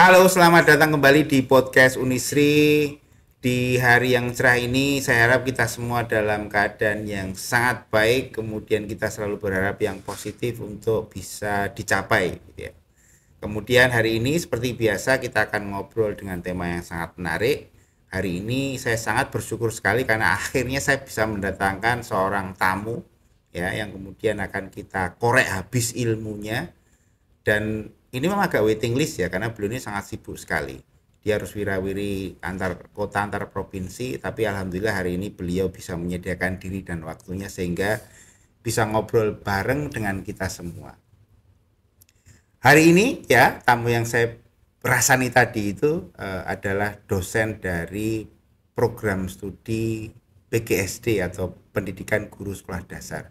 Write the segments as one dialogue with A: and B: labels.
A: Halo, selamat datang kembali di podcast Unisri. Di hari yang cerah ini, saya harap kita semua dalam keadaan yang sangat baik. Kemudian kita selalu berharap yang positif untuk bisa dicapai. Gitu ya. Kemudian hari ini seperti biasa kita akan ngobrol dengan tema yang sangat menarik. Hari ini saya sangat bersyukur sekali karena akhirnya saya bisa mendatangkan seorang tamu ya yang kemudian akan kita korek habis ilmunya dan ini memang agak waiting list ya karena beliau ini sangat sibuk sekali dia harus wirawiri antar kota antar provinsi tapi alhamdulillah hari ini beliau bisa menyediakan diri dan waktunya sehingga bisa ngobrol bareng dengan kita semua hari ini ya tamu yang saya perasani tadi itu uh, adalah dosen dari program studi PGSD atau Pendidikan Guru Sekolah Dasar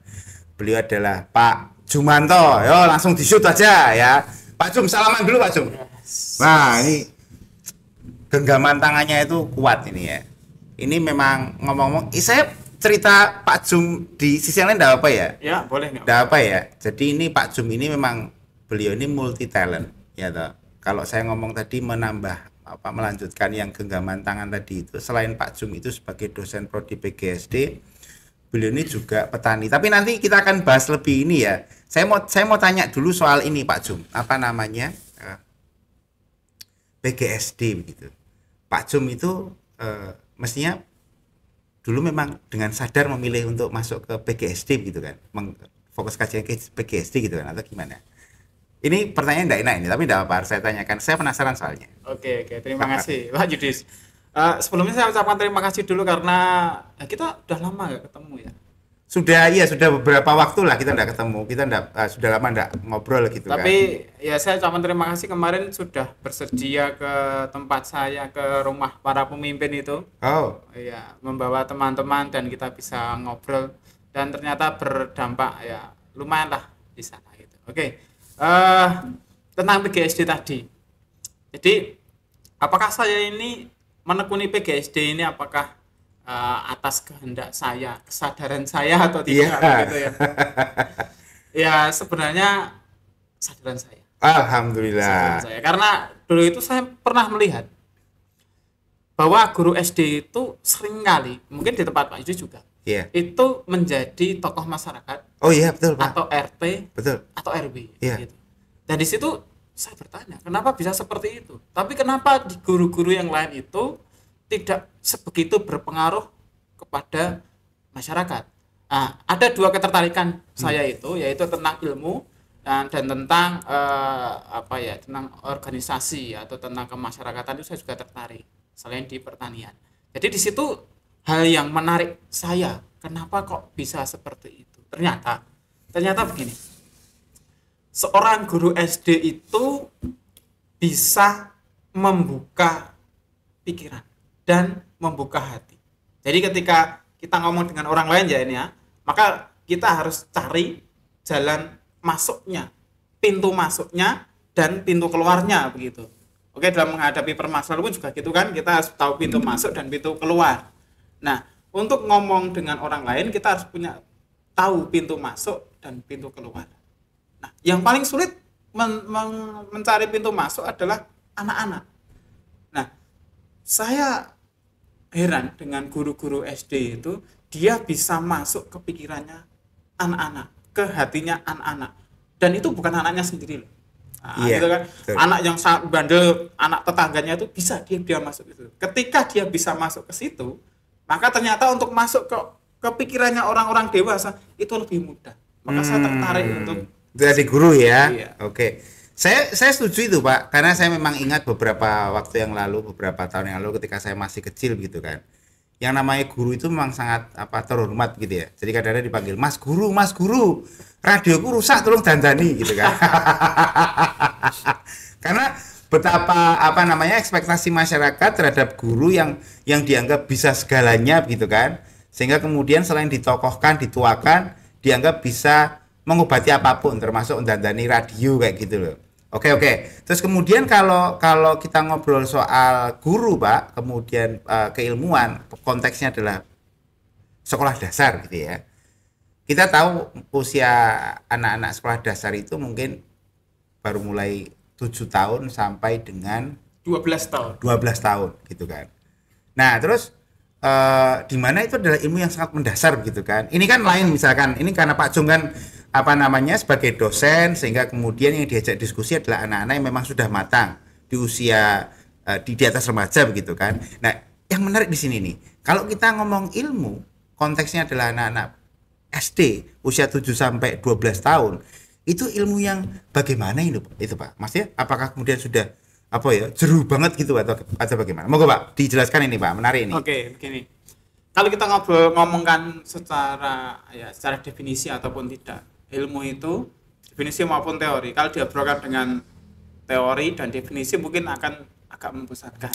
A: beliau adalah Pak Jumanto yo langsung disut aja ya Pak Jum, salaman dulu Pak Jum. Nah, ini genggaman tangannya itu kuat ini ya. Ini memang ngomong-ngomong, saya cerita Pak Jum di sisi lain tidak apa ya? Ya, boleh nggak? apa ya. Jadi ini Pak Jum ini memang beliau ini multi talent ya toh. Kalau saya ngomong tadi menambah apa melanjutkan yang genggaman tangan tadi itu selain Pak Jum itu sebagai dosen prodi PGSD beliau ini juga petani tapi nanti kita akan bahas lebih ini ya saya mau saya mau tanya dulu soal ini Pak Jum, apa namanya? Eh, PGSD begitu. Pak Jum itu eh, mestinya dulu memang dengan sadar memilih untuk masuk ke PGSD gitu kan. fokus kajian ke PGSD gitu kan atau gimana? Ini pertanyaan tidak enak ini, tapi tidak apa saya tanyakan. Saya penasaran soalnya.
B: Oke, oke. Terima Pak kasih Pak
A: Judis. Uh, sebelumnya saya ucapkan terima kasih dulu karena eh, kita udah lama nggak ketemu ya sudah iya sudah beberapa waktu lah kita tidak ketemu kita tidak uh, eh, sudah lama tidak ngobrol gitu kan. tapi
B: kan. ya saya cuma terima kasih kemarin sudah bersedia ke tempat saya ke rumah para pemimpin itu
A: oh iya
B: membawa teman-teman dan kita bisa ngobrol dan ternyata berdampak ya lumayan lah di sana gitu oke okay. uh, eh, tentang PGSD tadi jadi apakah saya ini menekuni PGSD ini apakah uh, atas kehendak saya, kesadaran saya atau tidak yeah. gitu ya. ya sebenarnya kesadaran saya.
A: Alhamdulillah. Kesadaran saya
B: karena dulu itu saya pernah melihat bahwa guru SD itu sering kali, mungkin di tempat Pak Yudi juga, yeah. itu menjadi tokoh masyarakat. Oh iya yeah, betul Pak. Atau RT. Betul. Atau RW. Yeah. Gitu. Dan di situ saya bertanya, kenapa bisa seperti itu? Tapi kenapa di guru-guru yang lain itu tidak sebegitu berpengaruh kepada masyarakat. Nah, ada dua ketertarikan hmm. saya itu yaitu tentang ilmu dan, nah, dan tentang eh, apa ya tentang organisasi atau tentang kemasyarakatan itu saya juga tertarik selain di pertanian. Jadi di situ hal yang menarik saya kenapa kok bisa seperti itu? Ternyata ternyata begini. Seorang guru SD itu bisa membuka pikiran dan membuka hati. Jadi ketika kita ngomong dengan orang lain ya ini ya, maka kita harus cari jalan masuknya, pintu masuknya dan pintu keluarnya begitu. Oke, dalam menghadapi permasalahan pun juga gitu kan, kita harus tahu pintu masuk dan pintu keluar. Nah, untuk ngomong dengan orang lain kita harus punya tahu pintu masuk dan pintu keluar. Nah, yang paling sulit men men mencari pintu masuk adalah anak-anak. Nah, saya heran dengan guru-guru SD itu dia bisa masuk ke pikirannya anak-anak ke hatinya anak-anak dan itu bukan anaknya sendiri loh
A: nah, yeah, gitu kan sure. anak
B: yang sangat bandel anak tetangganya itu bisa dia dia masuk itu ketika dia bisa masuk ke situ maka ternyata untuk masuk ke ke pikirannya orang-orang dewasa itu lebih mudah
A: maka hmm. saya tertarik hmm. untuk jadi guru ya iya. oke okay. Saya saya setuju itu Pak, karena saya memang ingat beberapa waktu yang lalu, beberapa tahun yang lalu ketika saya masih kecil gitu kan. Yang namanya guru itu memang sangat apa terhormat gitu ya. Jadi kadang-kadang dipanggil Mas Guru, Mas Guru, radioku rusak tolong dandani gitu kan. karena betapa apa namanya ekspektasi masyarakat terhadap guru yang yang dianggap bisa segalanya gitu kan. Sehingga kemudian selain ditokohkan, dituakan, dianggap bisa mengobati apapun termasuk undang-undang radio kayak gitu loh Oke oke. Terus kemudian kalau kalau kita ngobrol soal guru, Pak, kemudian uh, keilmuan, konteksnya adalah sekolah dasar gitu ya. Kita tahu usia anak-anak sekolah dasar itu mungkin baru mulai tujuh tahun sampai dengan
B: 12 tahun. 12
A: tahun gitu kan. Nah, terus uh, di mana itu adalah ilmu yang sangat mendasar gitu kan. Ini kan lain misalkan, ini karena Pak Jung kan apa namanya sebagai dosen sehingga kemudian yang diajak diskusi adalah anak-anak yang memang sudah matang di usia eh, di di atas remaja begitu kan. Nah, yang menarik di sini nih, kalau kita ngomong ilmu, konteksnya adalah anak-anak SD usia 7 sampai 12 tahun. Itu ilmu yang bagaimana itu, itu Pak? Maksudnya apakah kemudian sudah apa ya, jeru banget gitu atau atau bagaimana? Monggo Pak, dijelaskan ini Pak, menarik ini.
B: Oke, begini. Kalau kita ngobrol ngomongkan secara ya secara definisi ataupun tidak, ilmu itu definisi maupun teori kalau diobrolkan dengan teori dan definisi mungkin akan agak membosankan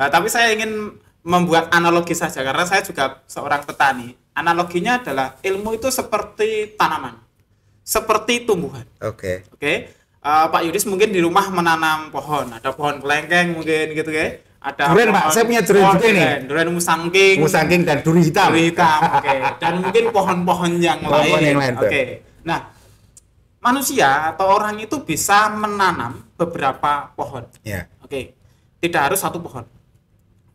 B: Uh, eh, tapi saya ingin membuat analogi saja karena saya juga seorang petani analoginya adalah ilmu itu seperti tanaman seperti tumbuhan oke okay. oke okay? uh, eh, Pak Yudis mungkin di rumah menanam pohon ada pohon kelengkeng mungkin gitu ya ada durian Pak, saya punya durian juga nih. Durian
A: musangking. Musangking dan duri hitam. Duri hitam,
B: Okay. Dan mungkin pohon-pohon yang pohon lain. Yang lain oke. Okay. Nah, manusia atau orang itu bisa menanam beberapa pohon. Yeah. Oke. Okay. Tidak harus satu pohon.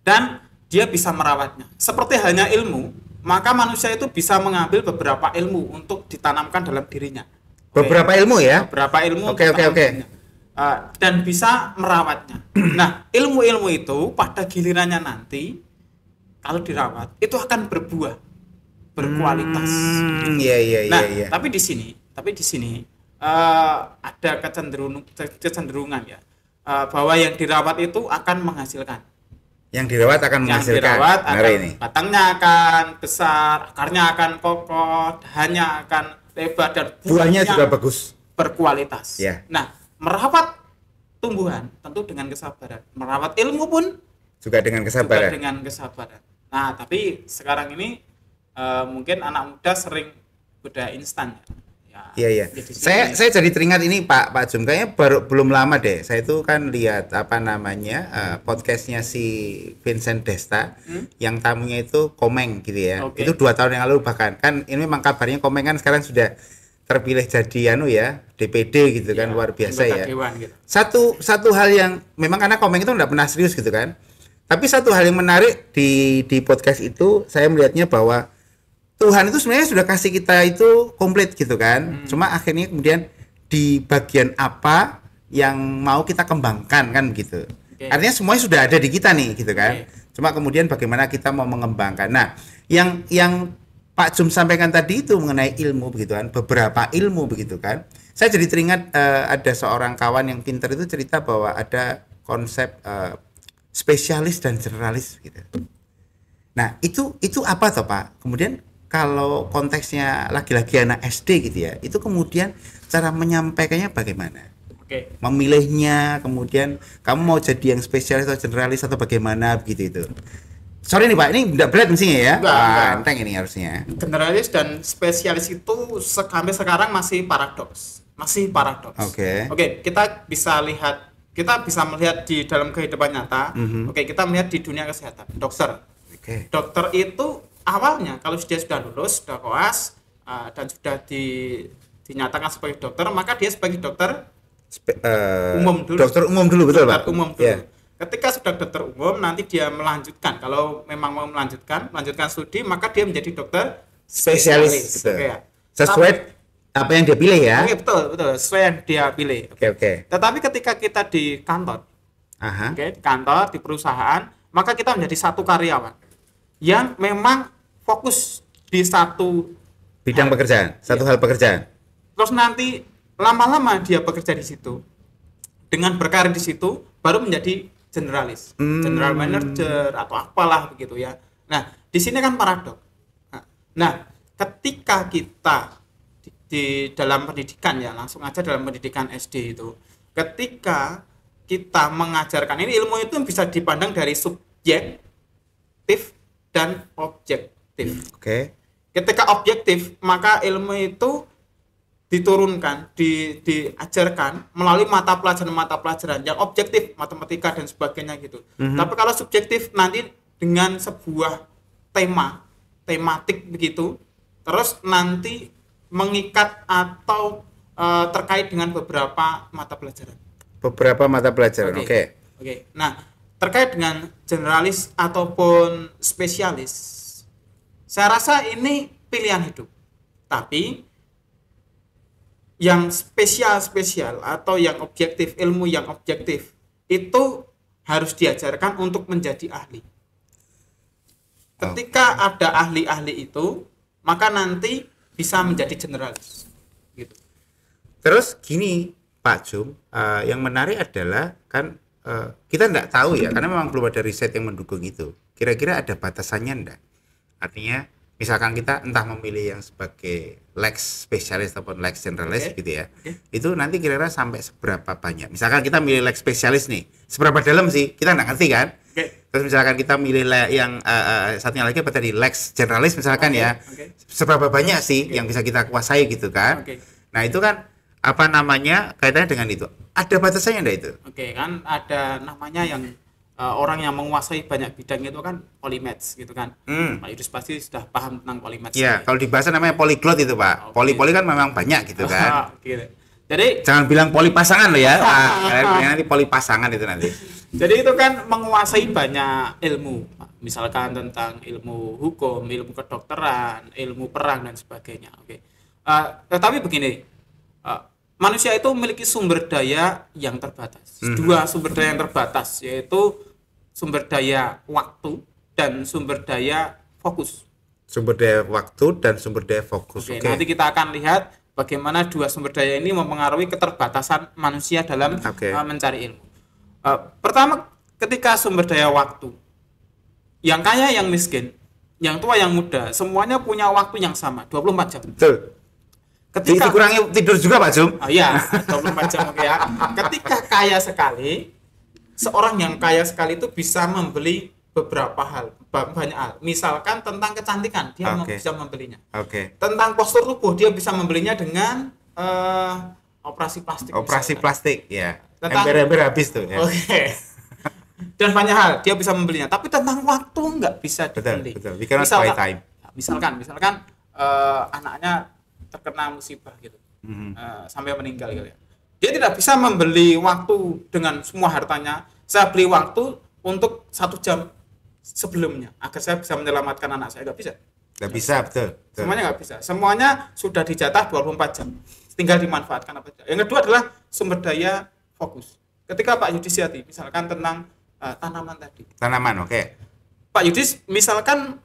B: Dan dia bisa merawatnya. Seperti halnya ilmu, maka manusia itu bisa mengambil beberapa ilmu untuk ditanamkan dalam dirinya.
A: Okay. Beberapa ilmu ya?
B: Beberapa ilmu. Oke, oke, oke uh, dan bisa merawatnya. Nah, ilmu-ilmu itu pada gilirannya nanti kalau dirawat itu akan berbuah, berkualitas. Hmm, iya, iya, iya nah, iya, tapi di sini, tapi di sini uh, ada kecenderungan kecenderungan ya uh, bahwa yang dirawat itu akan menghasilkan.
A: Yang dirawat akan menghasilkan. Yang dirawat akan, ini.
B: batangnya akan besar, akarnya akan kokoh, hanya akan lebar dan buahnya juga bagus, berkualitas. Yeah. Nah, merawat tumbuhan tentu dengan kesabaran merawat ilmu pun
A: juga dengan kesabaran juga
B: dengan kesabaran nah tapi sekarang ini uh, mungkin anak muda sering budaya instan
A: ya iya iya saya saya jadi teringat ini Pak Pak Jum kayaknya baru belum lama deh saya itu kan lihat apa namanya uh, podcastnya si Vincent Desta hmm? yang tamunya itu Komeng gitu ya okay. itu dua tahun yang lalu bahkan kan ini memang kabarnya Komeng kan sekarang sudah terpilih jadi anu ya DPD gitu ya, kan iya, luar biasa ya. gitu. Satu satu hal yang memang karena Komeng itu nggak pernah serius gitu kan. Tapi satu hal yang menarik di di podcast itu saya melihatnya bahwa Tuhan itu sebenarnya sudah kasih kita itu komplit gitu kan. Hmm. Cuma akhirnya kemudian di bagian apa yang mau kita kembangkan kan gitu. Okay. Artinya semuanya sudah ada di kita nih gitu kan. Okay. Cuma kemudian bagaimana kita mau mengembangkan. Nah, yang yang Pak Jum sampaikan tadi itu mengenai ilmu begitu kan, beberapa ilmu begitu kan. Saya jadi teringat uh, ada seorang kawan yang pintar itu cerita bahwa ada konsep uh, spesialis dan generalis gitu. Nah, itu itu apa toh, Pak? Kemudian kalau konteksnya lagi-lagi anak SD gitu ya, itu kemudian cara menyampaikannya bagaimana? Oke. Memilihnya, kemudian kamu mau jadi yang spesialis atau generalis atau bagaimana begitu itu. Sorry nih Pak, ini udah berat mestinya ya. Enggak, ah, enteng ini harusnya.
B: Generalis dan spesialis itu sampai sekarang masih paradoks. Masih paradoks.
A: Oke. Okay. Oke, okay,
B: kita bisa lihat kita bisa melihat di dalam kehidupan nyata. Mm -hmm. Oke, okay, kita melihat di dunia kesehatan. Dokter. Oke. Okay. Dokter itu awalnya kalau dia sudah lulus, sudah koas uh, dan sudah di dinyatakan sebagai dokter, maka dia sebagai dokter
A: Spe uh, umum dulu. Dokter umum dulu betul, dokter Pak. umum dulu. Yeah Ketika
B: sudah dokter umum, nanti dia melanjutkan. Kalau memang mau melanjutkan, melanjutkan studi, maka dia menjadi dokter
A: spesialis. spesialis gitu. ya. Sesuai Tapi, apa yang dia pilih ya? Oke,
B: betul, betul. Sesuai yang dia pilih. Oke, okay, oke. Okay. Tetapi ketika kita di kantor, oke, okay, di kantor, di perusahaan, maka kita menjadi satu karyawan yang memang fokus di satu
A: bidang hal. pekerjaan, satu ya. hal pekerjaan.
B: Terus nanti lama-lama dia bekerja di situ, dengan berkarir di situ, baru menjadi generalis, hmm. general manager atau apalah begitu ya. Nah, di sini kan paradok. Nah, nah, ketika kita di, di dalam pendidikan ya, langsung aja dalam pendidikan SD itu, ketika kita mengajarkan ini ilmu itu bisa dipandang dari subjektif dan objektif. Oke. Okay. Ketika objektif, maka ilmu itu diturunkan, di, diajarkan melalui mata pelajaran-mata pelajaran yang objektif, matematika dan sebagainya gitu. Mm -hmm. Tapi kalau subjektif nanti dengan sebuah tema, tematik begitu, terus nanti mengikat atau e, terkait dengan beberapa mata pelajaran.
A: Beberapa mata pelajaran, oke. Okay. Oke.
B: Okay. Okay. Nah, terkait dengan generalis ataupun spesialis, saya rasa ini pilihan hidup. Tapi yang spesial-spesial atau yang objektif, ilmu yang objektif itu harus diajarkan untuk menjadi ahli. Ketika okay. ada ahli-ahli itu, maka nanti bisa menjadi generalis. Gitu.
A: Terus gini Pak Jum, uh, yang menarik adalah kan uh, kita tidak tahu ya, karena memang belum ada riset yang mendukung itu. Kira-kira ada batasannya enggak? Artinya misalkan kita entah memilih yang sebagai lex spesialis ataupun lex generalis okay. gitu ya okay. itu nanti kira-kira sampai seberapa banyak misalkan kita milih lex spesialis nih seberapa dalam sih kita nggak ngerti kan okay. terus misalkan kita milih yang uh, uh, satunya lagi apa tadi lex generalis misalkan okay. ya okay. seberapa banyak sih okay. yang bisa kita kuasai gitu kan okay. nah itu kan apa namanya kaitannya dengan itu ada batasannya enggak itu
B: oke okay, kan ada namanya yang uh, orang yang menguasai banyak bidang itu kan polymaths gitu kan. Hmm. Pak Yudis pasti sudah paham tentang polymaths. Iya, gitu ya.
A: kalau di bahasa namanya polyglot itu, Pak. Oh, poli Poli-poli iya. kan memang banyak gitu kan. Gitu. Jadi jangan bilang poli pasangan loh ya. Pak. nanti poli pasangan itu nanti. Jadi itu kan menguasai
B: banyak ilmu. Misalkan tentang ilmu hukum, ilmu kedokteran, ilmu perang dan sebagainya. Oke. Okay. Uh, eh, tetapi begini, eh, manusia itu memiliki sumber daya yang terbatas. Mm -hmm. Dua sumber daya yang terbatas yaitu sumber daya waktu dan sumber daya fokus.
A: Sumber daya waktu dan sumber daya fokus. Oke, okay. nanti
B: kita akan lihat bagaimana dua sumber daya ini mempengaruhi keterbatasan manusia dalam okay. uh, mencari ilmu. Uh, pertama, ketika sumber daya waktu, yang kaya yang miskin, yang tua yang muda, semuanya punya waktu yang sama, 24 jam. Betul Ketika dikurangi tidur juga Pak Jum. Oh iya, 24 jam ya. Ketika kaya sekali, seorang yang kaya sekali itu bisa membeli beberapa hal, banyak hal. Misalkan tentang kecantikan, dia okay. bisa membelinya. Oke. Okay. Tentang postur tubuh, dia bisa membelinya dengan uh, operasi plastik. Operasi
A: misalkan. plastik, ya. Ember-ember habis tuh. Ya. Oke.
B: Okay. Dan banyak hal, dia bisa membelinya. Tapi tentang waktu nggak bisa dibeli. Betul, betul. We misalkan, time. Misalkan, misalkan uh, anaknya terkena musibah gitu mm-hmm. uh, sampai meninggal gitu ya dia tidak bisa membeli waktu dengan semua hartanya saya beli waktu untuk satu jam sebelumnya agar saya bisa menyelamatkan anak saya nggak bisa
A: nggak bisa betul, betul. semuanya
B: nggak bisa semuanya sudah dijatah 24 jam tinggal dimanfaatkan apa yang kedua adalah sumber daya fokus ketika Pak Yudi misalkan tentang uh, tanaman tadi
A: tanaman oke okay.
B: Pak Yudis misalkan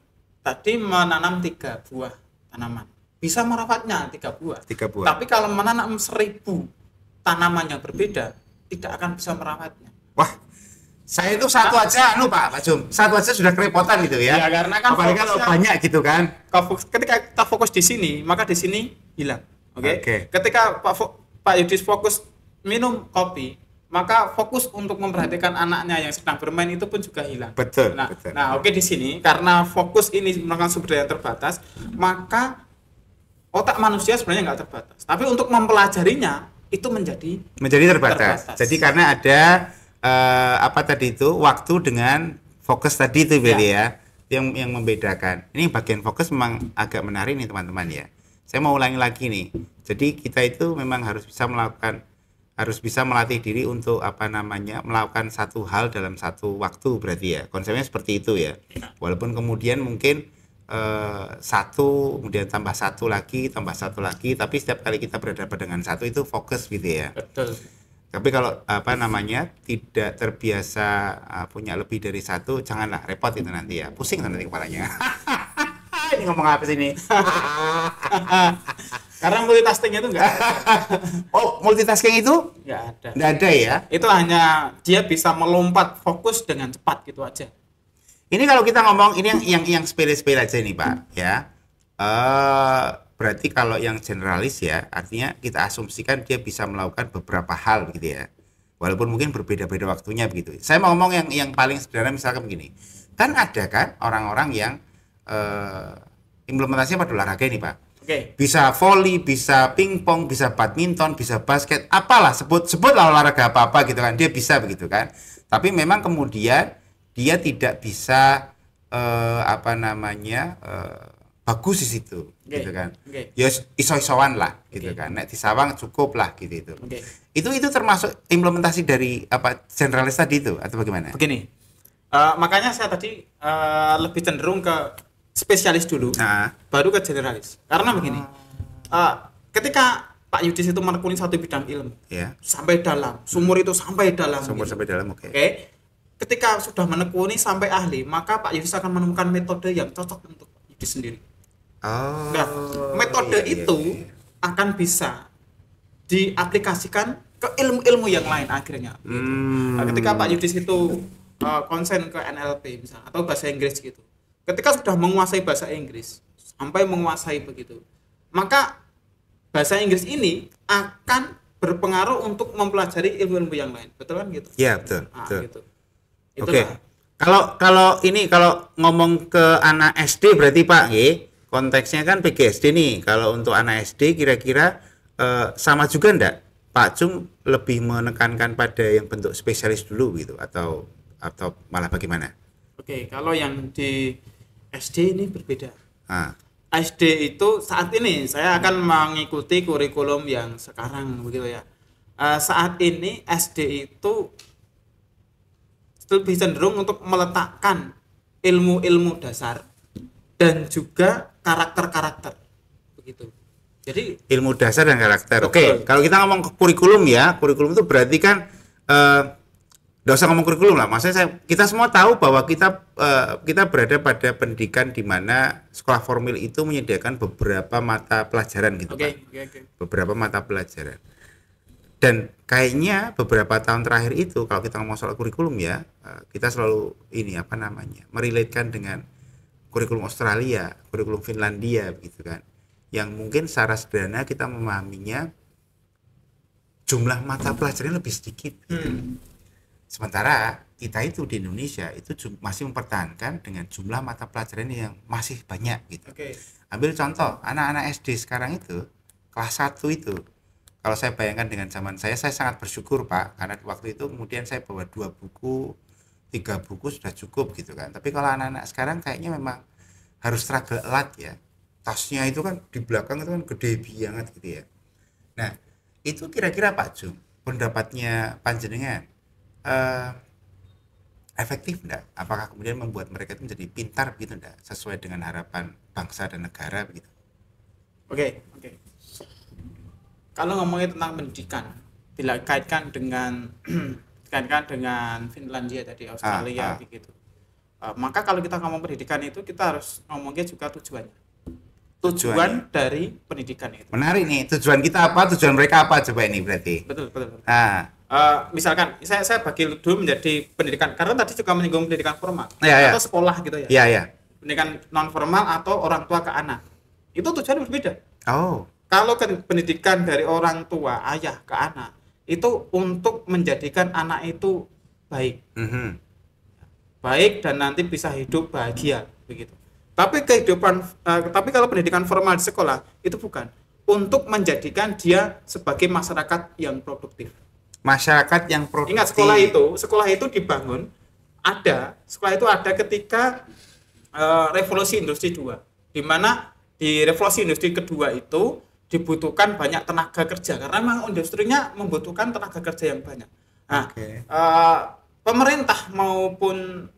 B: tadi menanam tiga buah tanaman bisa merawatnya tiga buah.
A: Tiga buah. Tapi
B: kalau menanam seribu tanaman yang berbeda, tidak akan bisa merawatnya. Wah, saya itu satu nah, aja, anu Pak, Pak Jum, satu aja sudah
A: kerepotan gitu ya. Iya, karena kan apalagi kalau banyak gitu kan.
B: Ketika kita fokus di sini, maka di sini hilang. Oke. Okay? Okay. Ketika Pak Pak Yudis fokus minum kopi, maka fokus untuk memperhatikan anaknya yang sedang bermain itu pun juga hilang. Betul. Nah, nah oke okay, di sini karena fokus ini merupakan sumber daya yang terbatas, maka otak manusia sebenarnya nggak terbatas tapi untuk mempelajarinya itu menjadi
A: menjadi terbatas, terbatas. jadi karena ada uh, apa tadi itu waktu dengan fokus tadi itu ya. ya yang yang membedakan ini bagian fokus memang agak menarik nih teman-teman ya saya mau ulangi lagi nih jadi kita itu memang harus bisa melakukan harus bisa melatih diri untuk apa namanya melakukan satu hal dalam satu waktu berarti ya konsepnya seperti itu ya, ya. walaupun kemudian mungkin Eh, satu kemudian tambah satu lagi tambah satu lagi tapi setiap kali kita berhadapan dengan satu itu fokus gitu ya betul tapi kalau apa namanya tidak terbiasa uh, punya lebih dari satu janganlah repot itu nanti ya pusing nanti kepalanya ini ngomong apa sih ini
B: karena multitaskingnya itu enggak oh multitasking itu
A: enggak ada enggak ada ya
B: itu hanya dia bisa melompat fokus dengan cepat gitu aja
A: ini kalau kita ngomong ini yang yang yang sepele-sepele aja nih Pak, ya. Uh, berarti kalau yang generalis ya, artinya kita asumsikan dia bisa melakukan beberapa hal gitu ya. Walaupun mungkin berbeda-beda waktunya begitu. Saya mau ngomong yang yang paling sederhana misalkan begini. Kan ada kan orang-orang yang uh, implementasinya pada olahraga ini Pak. Okay. Bisa volley, bisa pingpong, bisa badminton, bisa basket, apalah sebut sebutlah olahraga apa-apa gitu kan. Dia bisa begitu kan. Tapi memang kemudian dia tidak bisa uh, apa namanya uh, bagus di situ okay. gitu kan okay. ya iso-isoan lah okay. gitu kan nek di sawang cukup lah gitu itu okay. itu itu termasuk implementasi dari apa generalis tadi itu atau bagaimana begini uh,
B: makanya saya tadi uh, lebih cenderung ke spesialis dulu nah. baru ke generalis karena begini uh, ketika Pak Yudis itu menekuni satu bidang ilmu yeah. sampai dalam sumur itu sampai dalam sumur
A: gitu. sampai dalam oke okay.
B: okay? ketika sudah menekuni sampai ahli maka Pak Yudis akan menemukan metode yang cocok untuk Yudis sendiri oh, nah metode iya, iya, itu iya, akan bisa diaplikasikan ke ilmu-ilmu yang lain akhirnya
A: hmm. nah, ketika Pak Yudis
B: itu uh, konsen ke NLP misalnya atau bahasa Inggris gitu ketika sudah menguasai bahasa Inggris sampai menguasai begitu maka bahasa Inggris ini akan berpengaruh untuk mempelajari ilmu-ilmu yang lain betul kan gitu ya betul, nah, betul.
A: Gitu. Gitu Oke. Okay. Kalau kalau ini kalau ngomong ke anak SD berarti Pak, nggih. Konteksnya kan PGSD nih. Kalau untuk anak SD kira-kira eh, sama juga ndak? Pak Cung lebih menekankan pada yang bentuk spesialis dulu gitu atau atau malah bagaimana?
B: Oke, kalau yang di SD ini berbeda. Ah. SD itu saat ini saya akan mengikuti kurikulum yang sekarang begitu ya. Uh, saat ini SD itu lebih cenderung untuk meletakkan ilmu-ilmu dasar dan juga karakter-karakter begitu. Jadi
A: ilmu dasar dan karakter. Oke, okay. kalau kita ngomong kurikulum ya, kurikulum itu berarti kan eh uh, usah ngomong kurikulum lah. Maksudnya saya kita semua tahu bahwa kita uh, kita berada pada pendidikan di mana sekolah formal itu menyediakan beberapa mata pelajaran gitu okay, kan. Okay, okay. Beberapa mata pelajaran dan kayaknya beberapa tahun terakhir itu kalau kita ngomong soal kurikulum ya eh, kita selalu ini apa namanya meriletkan dengan kurikulum Australia kurikulum Finlandia begitu kan yang mungkin secara sederhana kita memahaminya jumlah mata pelajarannya lebih sedikit hmm. sementara kita itu di Indonesia itu masih mempertahankan dengan jumlah mata pelajaran yang masih banyak gitu okay. ambil contoh anak-anak SD sekarang itu kelas 1 itu kalau saya bayangkan dengan zaman saya saya sangat bersyukur pak karena waktu itu kemudian saya bawa dua buku tiga buku sudah cukup gitu kan tapi kalau anak-anak sekarang kayaknya memang harus struggle ya tasnya itu kan di belakang itu kan gede banget gitu ya nah itu kira-kira pak Jum pendapatnya panjenengan eh, efektif enggak? apakah kemudian membuat mereka itu menjadi pintar gitu enggak sesuai dengan harapan bangsa dan negara begitu
B: oke okay, oke okay kalau ngomongin tentang pendidikan bila kaitkan dengan kaitkan dengan Finlandia tadi ah, Australia ah, ah. begitu uh, eh, maka kalau kita ngomong pendidikan itu kita harus ngomongnya juga tujuannya
A: tujuan Tujuannya. dari
B: pendidikan itu
A: menarik nih tujuan kita apa tujuan mereka apa coba ini berarti betul betul, betul. Ah.
B: Uh, misalkan saya saya bagi dulu menjadi pendidikan karena tadi juga menyinggung pendidikan formal ya, ya. atau ya. sekolah gitu ya. ya ya pendidikan non formal atau orang tua ke anak itu tujuan berbeda oh kalau pendidikan dari orang tua ayah ke anak itu untuk menjadikan anak itu baik mm -hmm. baik dan nanti bisa hidup bahagia begitu tapi kehidupan uh, tapi kalau pendidikan formal di sekolah itu bukan untuk menjadikan dia sebagai masyarakat yang produktif
A: masyarakat yang produktif ingat sekolah itu
B: sekolah itu dibangun ada sekolah itu ada ketika uh, revolusi industri dua, di mana di revolusi industri kedua itu dibutuhkan banyak tenaga kerja karena memang industrinya membutuhkan tenaga kerja yang banyak. Nah, okay. uh, eh, pemerintah maupun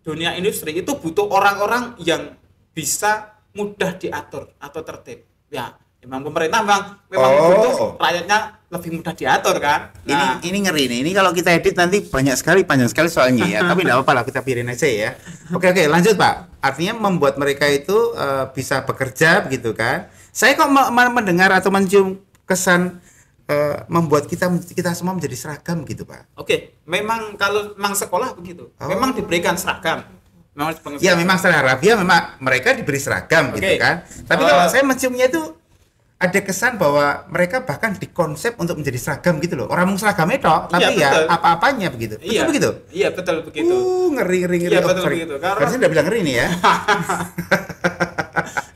B: dunia industri itu butuh orang-orang yang bisa mudah diatur atau tertib. Ya, memang pemerintah memang memang oh. butuh rakyatnya lebih mudah diatur kan.
A: Nah, ini ini ngeri nih. Ini kalau kita edit nanti banyak sekali panjang sekali soalnya ya. Tapi tidak apa-apa lah kita pilih aja ya. Oke oke lanjut Pak. Artinya membuat mereka itu uh, bisa bekerja begitu kan saya kok mendengar atau mencium kesan uh, membuat kita kita semua menjadi seragam gitu pak. Oke, memang kalau memang sekolah begitu, oh. memang diberikan seragam. Memang ya memang secara ya memang mereka diberi seragam okay. gitu kan. Tapi uh. kalau eh. saya menciumnya itu ada kesan bahwa mereka bahkan dikonsep untuk menjadi seragam gitu loh. Orang seragam itu, iya, tapi iya, ya apa-apanya begitu. Betul iya, begitu?
B: Iya, betul begitu. Uh, ngeri ngeri ngeri. Iya, betul oh, begitu. Karena saya udah bilang ngeri nih ya.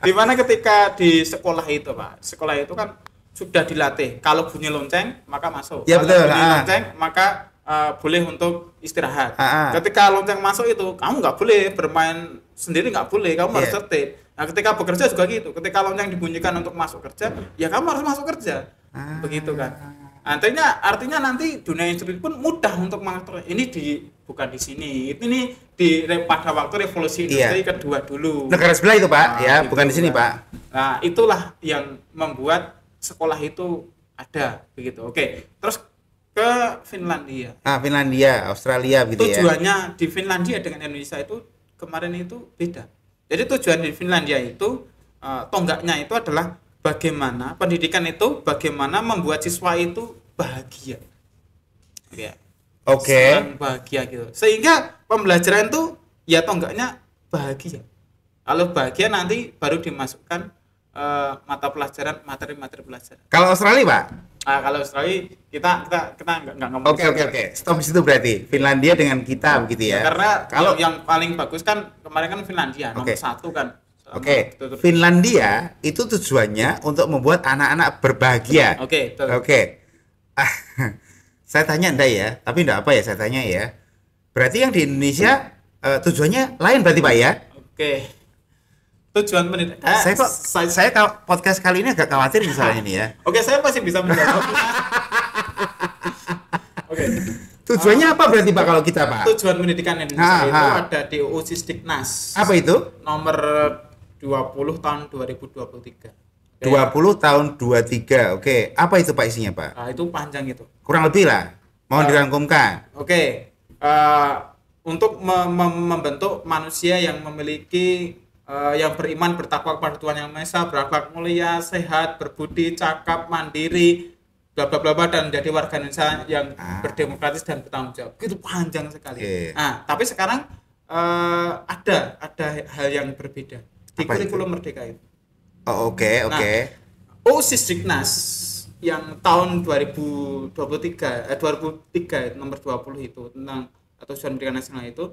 B: dimana ketika di sekolah itu pak sekolah itu kan sudah dilatih kalau bunyi lonceng maka masuk ya, kalau betul, bunyi ah. lonceng maka uh, boleh untuk istirahat ah, ah, ketika lonceng masuk itu kamu nggak boleh bermain sendiri nggak boleh kamu yeah. harus tertib nah ketika bekerja juga gitu ketika lonceng dibunyikan untuk masuk kerja ya kamu harus masuk kerja ah. begitu kan Artinya artinya nanti dunia industri pun mudah untuk mengatur ini di bukan di sini. Ini di pada waktu revolusi iya. industri iya. kedua dulu. Negara sebelah itu, Pak, nah,
A: ya, itu, bukan di sini, Pak.
B: Nah, itulah yang membuat sekolah itu ada begitu. Oke. Terus ke Finlandia.
A: Ah, Finlandia, Australia gitu Tujuannya
B: ya. di Finlandia dengan Indonesia itu kemarin itu beda. Jadi tujuan di Finlandia itu eh, tonggaknya itu adalah bagaimana pendidikan itu bagaimana membuat siswa itu bahagia
A: ya oke okay. bahagia
B: gitu sehingga pembelajaran itu ya atau enggaknya bahagia kalau bahagia nanti baru dimasukkan uh, mata pelajaran materi-materi pelajaran
A: kalau Australia pak
B: Nah, kalau Australia kita kita kita nggak nggak ngomong. Oke oke oke.
A: Stop situ berarti Finlandia dengan kita ya, begitu ya. Karena
B: kalau yang, yang paling bagus kan kemarin kan Finlandia nomor satu kan Oke, okay.
A: Finlandia itu tujuannya untuk membuat anak-anak berbahagia. Oke, okay, oke. Okay. Ah, saya tanya anda ya, tapi enggak apa ya saya tanya ya. Berarti yang di Indonesia uh, tujuannya lain berarti pak ya? Oke. Okay. Tujuan menit. Eh, ah, saya kok saya, saya podcast kali ini agak khawatir misalnya ini ya. Oke, okay, saya masih bisa menjawab. oke. Okay. Tujuannya apa berarti Pak kalau kita Pak? Tujuan pendidikan Indonesia ha, ah, ha. itu
B: ada di UU Sisdiknas. Apa itu? Nomor 20 tahun 2023.
A: dua 20 tahun 23. Oke, okay. apa itu Pak isinya, Pak? Uh,
B: itu panjang itu.
A: Kurang lebih lah. Mohon uh, dirangkumkan.
B: Oke. Okay. Uh, untuk me me membentuk manusia yang memiliki uh, yang beriman bertakwa kepada Tuhan yang Maha Esa, berakhlak mulia, sehat, berbudi, cakap, mandiri, bla bla bla dan menjadi warga Indonesia yang uh. berdemokratis dan
A: bertanggung jawab. Itu panjang sekali. Okay. Nah, tapi sekarang uh,
B: ada ada hal yang berbeda di Apa kurikulum itu? merdeka itu.
A: Oh, oke, okay, nah, oke. Okay.
B: Nah, OSIS Dignas yang tahun 2023 eh 2003 nomor 20 itu tentang atau tujuan pendidikan nasional itu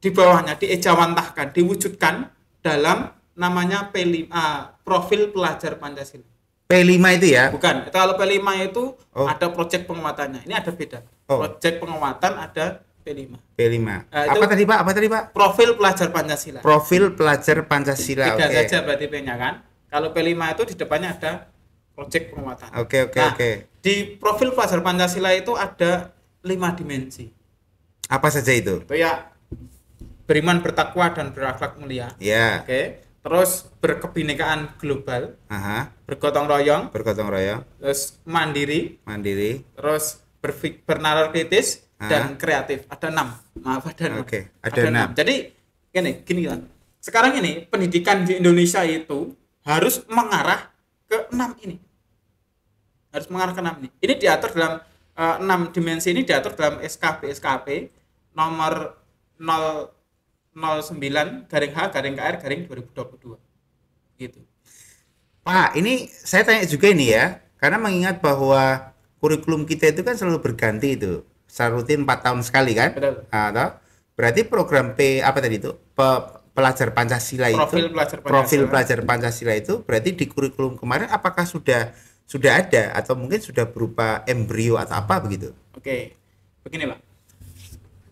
B: di bawahnya diejawantahkan, diwujudkan dalam namanya P5 ah, profil pelajar Pancasila.
A: P5 itu ya?
B: Bukan. Kalau P5 itu oh. ada proyek penguatannya. Ini ada beda. Oh. Proyek penguatan ada P5. P5. Nah, apa tadi Pak? Apa tadi Pak? Profil pelajar Pancasila.
A: Profil pelajar Pancasila. Tidak okay. saja
B: berarti P-nya kan. Kalau P5 itu di depannya ada proyek penguatan.
A: Oke okay, oke okay, nah, oke. Okay.
B: Di profil pelajar Pancasila itu ada lima dimensi.
A: Apa saja itu? Itu
B: ya beriman, bertakwa dan berakhlak mulia. Ya. Yeah. Oke. Okay. Terus berkebinekaan global. Aha. Bergotong royong.
A: Bergotong royong.
B: Terus mandiri. Mandiri. Terus bernalar kritis dan kreatif ada enam maaf ada enam okay. ada, ada 6. jadi gini gini kan sekarang ini pendidikan di Indonesia itu harus mengarah ke enam ini harus mengarah ke enam ini ini diatur dalam uh, enam dimensi ini diatur dalam skp SKP nomor 009 garing H garing KR garing 2022 gitu
A: Pak ini saya tanya juga ini ya karena mengingat bahwa kurikulum kita itu kan selalu berganti itu secara rutin 4 tahun sekali kan? Betul. Nah, berarti program P apa tadi itu? Pe, pelajar Pancasila profil itu pelajar Pancasila. profil pelajar Pancasila itu berarti di kurikulum kemarin apakah sudah sudah ada atau mungkin sudah berupa embrio atau apa begitu?
B: Oke. begini pak,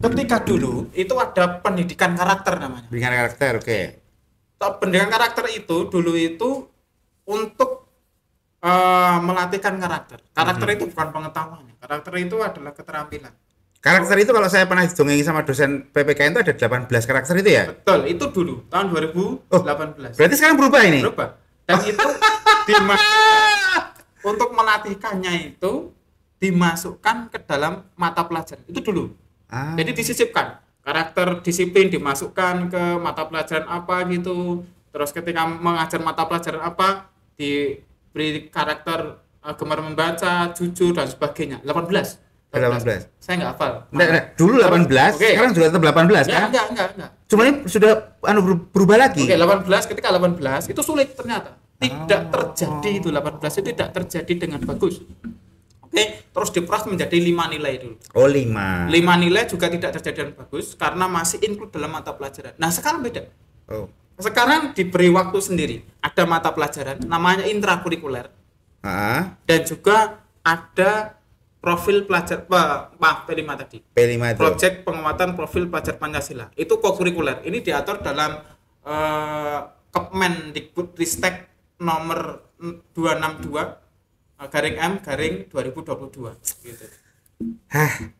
B: Ketika dulu itu ada pendidikan karakter namanya.
A: Pendidikan karakter, oke. Okay.
B: Pendidikan karakter itu dulu itu untuk uh, melatihkan karakter. Karakter mm-hmm. itu bukan pengetahuan, karakter itu adalah keterampilan.
A: Karakter itu kalau saya pernah dongengi sama dosen PPKN itu ada 18 karakter itu ya?
B: Betul, itu dulu tahun 2018. Oh, berarti
A: sekarang berubah ini? Berubah. Dan
B: itu dimasukkan untuk melatihkannya itu dimasukkan ke dalam mata pelajaran. Itu dulu. Ah. Jadi disisipkan karakter disiplin dimasukkan ke mata pelajaran apa gitu. Terus ketika mengajar mata pelajaran apa di beri karakter uh, eh, gemar membaca, jujur dan sebagainya. 18. 18. 18. Saya enggak hafal.
A: Enggak, enggak. Dulu 18, okay. sekarang sudah tetap 18 kan? Enggak, enggak, enggak.
B: Cuma ini sudah anu berubah lagi. Oke, okay, 18 ketika 18 itu sulit ternyata. Tidak oh. terjadi itu 18 itu tidak terjadi dengan bagus. Oke, okay, terus diperas menjadi 5 nilai dulu.
A: Oh, 5. 5
B: nilai juga tidak terjadi dengan bagus karena masih include dalam mata pelajaran. Nah, sekarang beda. Oh. Sekarang diberi waktu sendiri. Ada mata pelajaran namanya intrakurikuler. Dan juga ada profil pelajar maaf P5 tadi.
A: P5 itu. Project
B: penguatan profil pelajar Pancasila. Itu kokurikuler. Ini diatur dalam eh, dikbudristek nomor 262 eh, garing M garing 2022
A: gitu. Hah,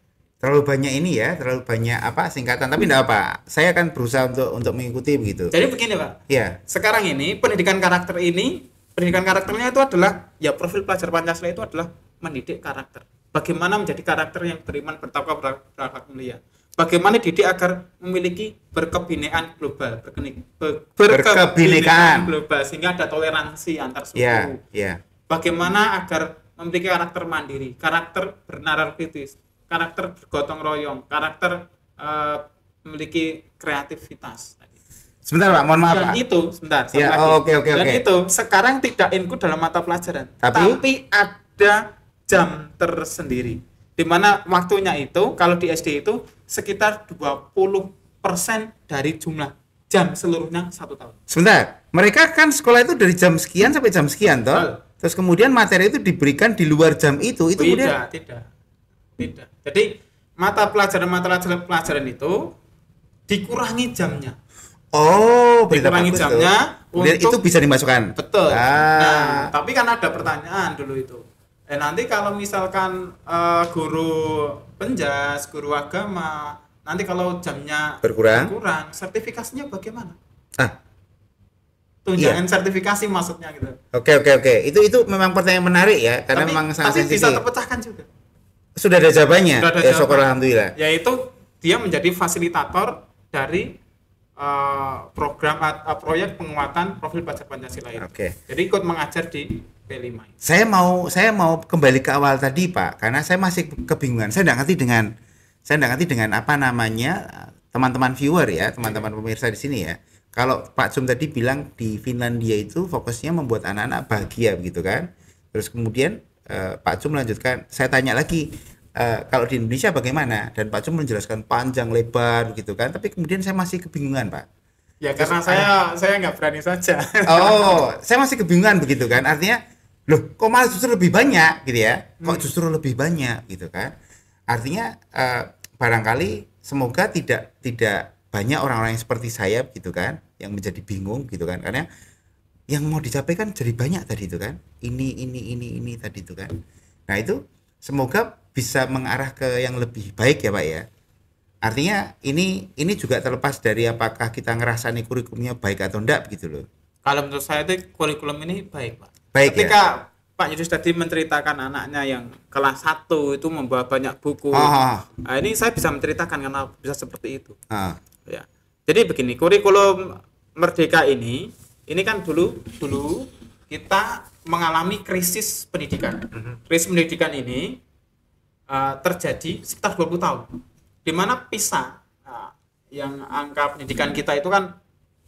A: terlalu banyak ini ya, terlalu banyak apa singkatan. Tapi tidak apa, saya akan berusaha untuk untuk mengikuti begitu. Jadi begini pak, ya. Sekarang ini pendidikan karakter ini,
B: pendidikan karakternya itu adalah ya profil pelajar pancasila itu adalah mendidik karakter. Bagaimana menjadi karakter yang beriman, bertakwa, berakhlak mulia. Bagaimana didik agar
A: memiliki berkebinekaan global, berkeni, berkebinekaan global sehingga ada toleransi antar suku. Yeah, yeah. Bagaimana agar memiliki karakter mandiri, karakter bernarar
B: kritis, karakter gotong royong, karakter uh, memiliki kreativitas. Sebentar Pak, mohon maaf Pak. itu, sebentar, ya, oh, oke, oke, Dan oke. itu sekarang tidak inku dalam mata pelajaran, tapi, tapi ada jam tersendiri. Di mana waktunya itu kalau di SD itu sekitar 20% dari jumlah jam seluruhnya satu tahun.
A: Sebentar, mereka kan sekolah itu dari jam sekian sampai jam sekian toh. Terus kemudian materi itu diberikan di luar jam itu, itu tidak, kemudian
B: tidak. Tidak jadi mata pelajaran mata pelajaran itu dikurangi jamnya.
A: Oh, dikurangi jamnya. Itu. Untuk, itu bisa dimasukkan. Betul.
B: Ah. Nah, tapi kan ada pertanyaan dulu itu. Eh nanti kalau misalkan uh, guru penjas, guru agama, nanti kalau jamnya berkurang, berkurang sertifikasinya bagaimana?
A: Ah, tunjangan
B: iya. sertifikasi maksudnya gitu.
A: Oke oke oke. Itu itu memang pertanyaan menarik ya karena tapi, memang sangat tapi sensitif. bisa
B: terpecahkan juga.
A: Sudah ada jawabannya. Sudah ada ya, syukur alhamdulillah.
B: Yaitu dia menjadi fasilitator dari uh, program uh, proyek penguatan profil pajak Pancasila itu. Oke. Okay. Jadi ikut mengajar di P5.
A: Saya mau saya mau kembali ke awal tadi, Pak, karena saya masih kebingungan. Saya tidak ngerti dengan saya tidak ngerti dengan apa namanya teman-teman viewer ya, teman-teman pemirsa di sini ya. Kalau Pak Zum tadi bilang di Finlandia itu fokusnya membuat anak-anak bahagia begitu kan. Terus kemudian eh, Pak Cum melanjutkan saya tanya lagi uh, kalau di Indonesia bagaimana dan Pak Cum menjelaskan panjang lebar gitu kan tapi kemudian saya masih kebingungan Pak
B: ya karena saya uh, saya nggak berani saja oh
A: saya masih kebingungan begitu kan artinya loh kok malah justru lebih banyak gitu ya kok hmm. justru lebih banyak gitu kan artinya uh, barangkali semoga tidak tidak banyak orang-orang yang seperti saya gitu kan yang menjadi bingung gitu kan karena yang mau dicapai kan jadi banyak tadi itu kan ini ini ini ini tadi itu kan nah itu semoga bisa mengarah ke yang lebih baik ya pak ya artinya ini ini juga terlepas dari apakah kita ngerasa kurikulumnya baik atau enggak begitu loh
B: kalau menurut saya itu kurikulum ini baik pak baik ya? ketika ya? Pak Yudis tadi menceritakan anaknya yang kelas 1 itu membawa banyak buku. Oh. Nah, ini saya bisa menceritakan karena bisa seperti itu. Ah. Ya. Jadi begini, kurikulum Merdeka ini ini kan dulu dulu kita mengalami krisis pendidikan. Mhm. Krisis pendidikan ini uh, terjadi sekitar 20 tahun. Di mana PISA uh, yang angka pendidikan kita itu kan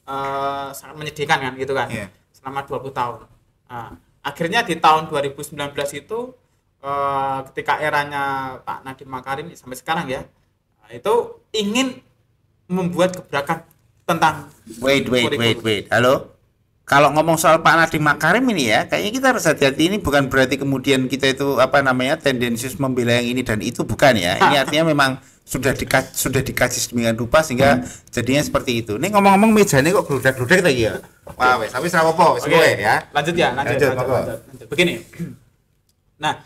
B: uh, sangat menyedihkan kan gitu kan. Yeah. Selama 20 tahun. Uh, akhirnya di tahun 2019 itu uh, ketika eranya Pak Nadiem Makarim sampai sekarang ya itu ingin membuat gebrakan
A: tentang wait wait wait wait halo kalau ngomong soal Pak Nadiem Makarim ini ya, kayaknya kita harus hati-hati. Ini bukan berarti kemudian kita itu apa namanya tendensius membela yang ini dan itu bukan ya. Ini ah. artinya memang sudah dikaji, sudah dikaji sedemikian rupa sehingga hmm. jadinya seperti itu. Ini ngomong-ngomong meja ini kok geludak-geludak lagi ya. Wah, wes, tapi sama apa? Wes okay. ya. Lanjut ya, lanjut, lanjut, lanjut, lanjut, Begini. Nah,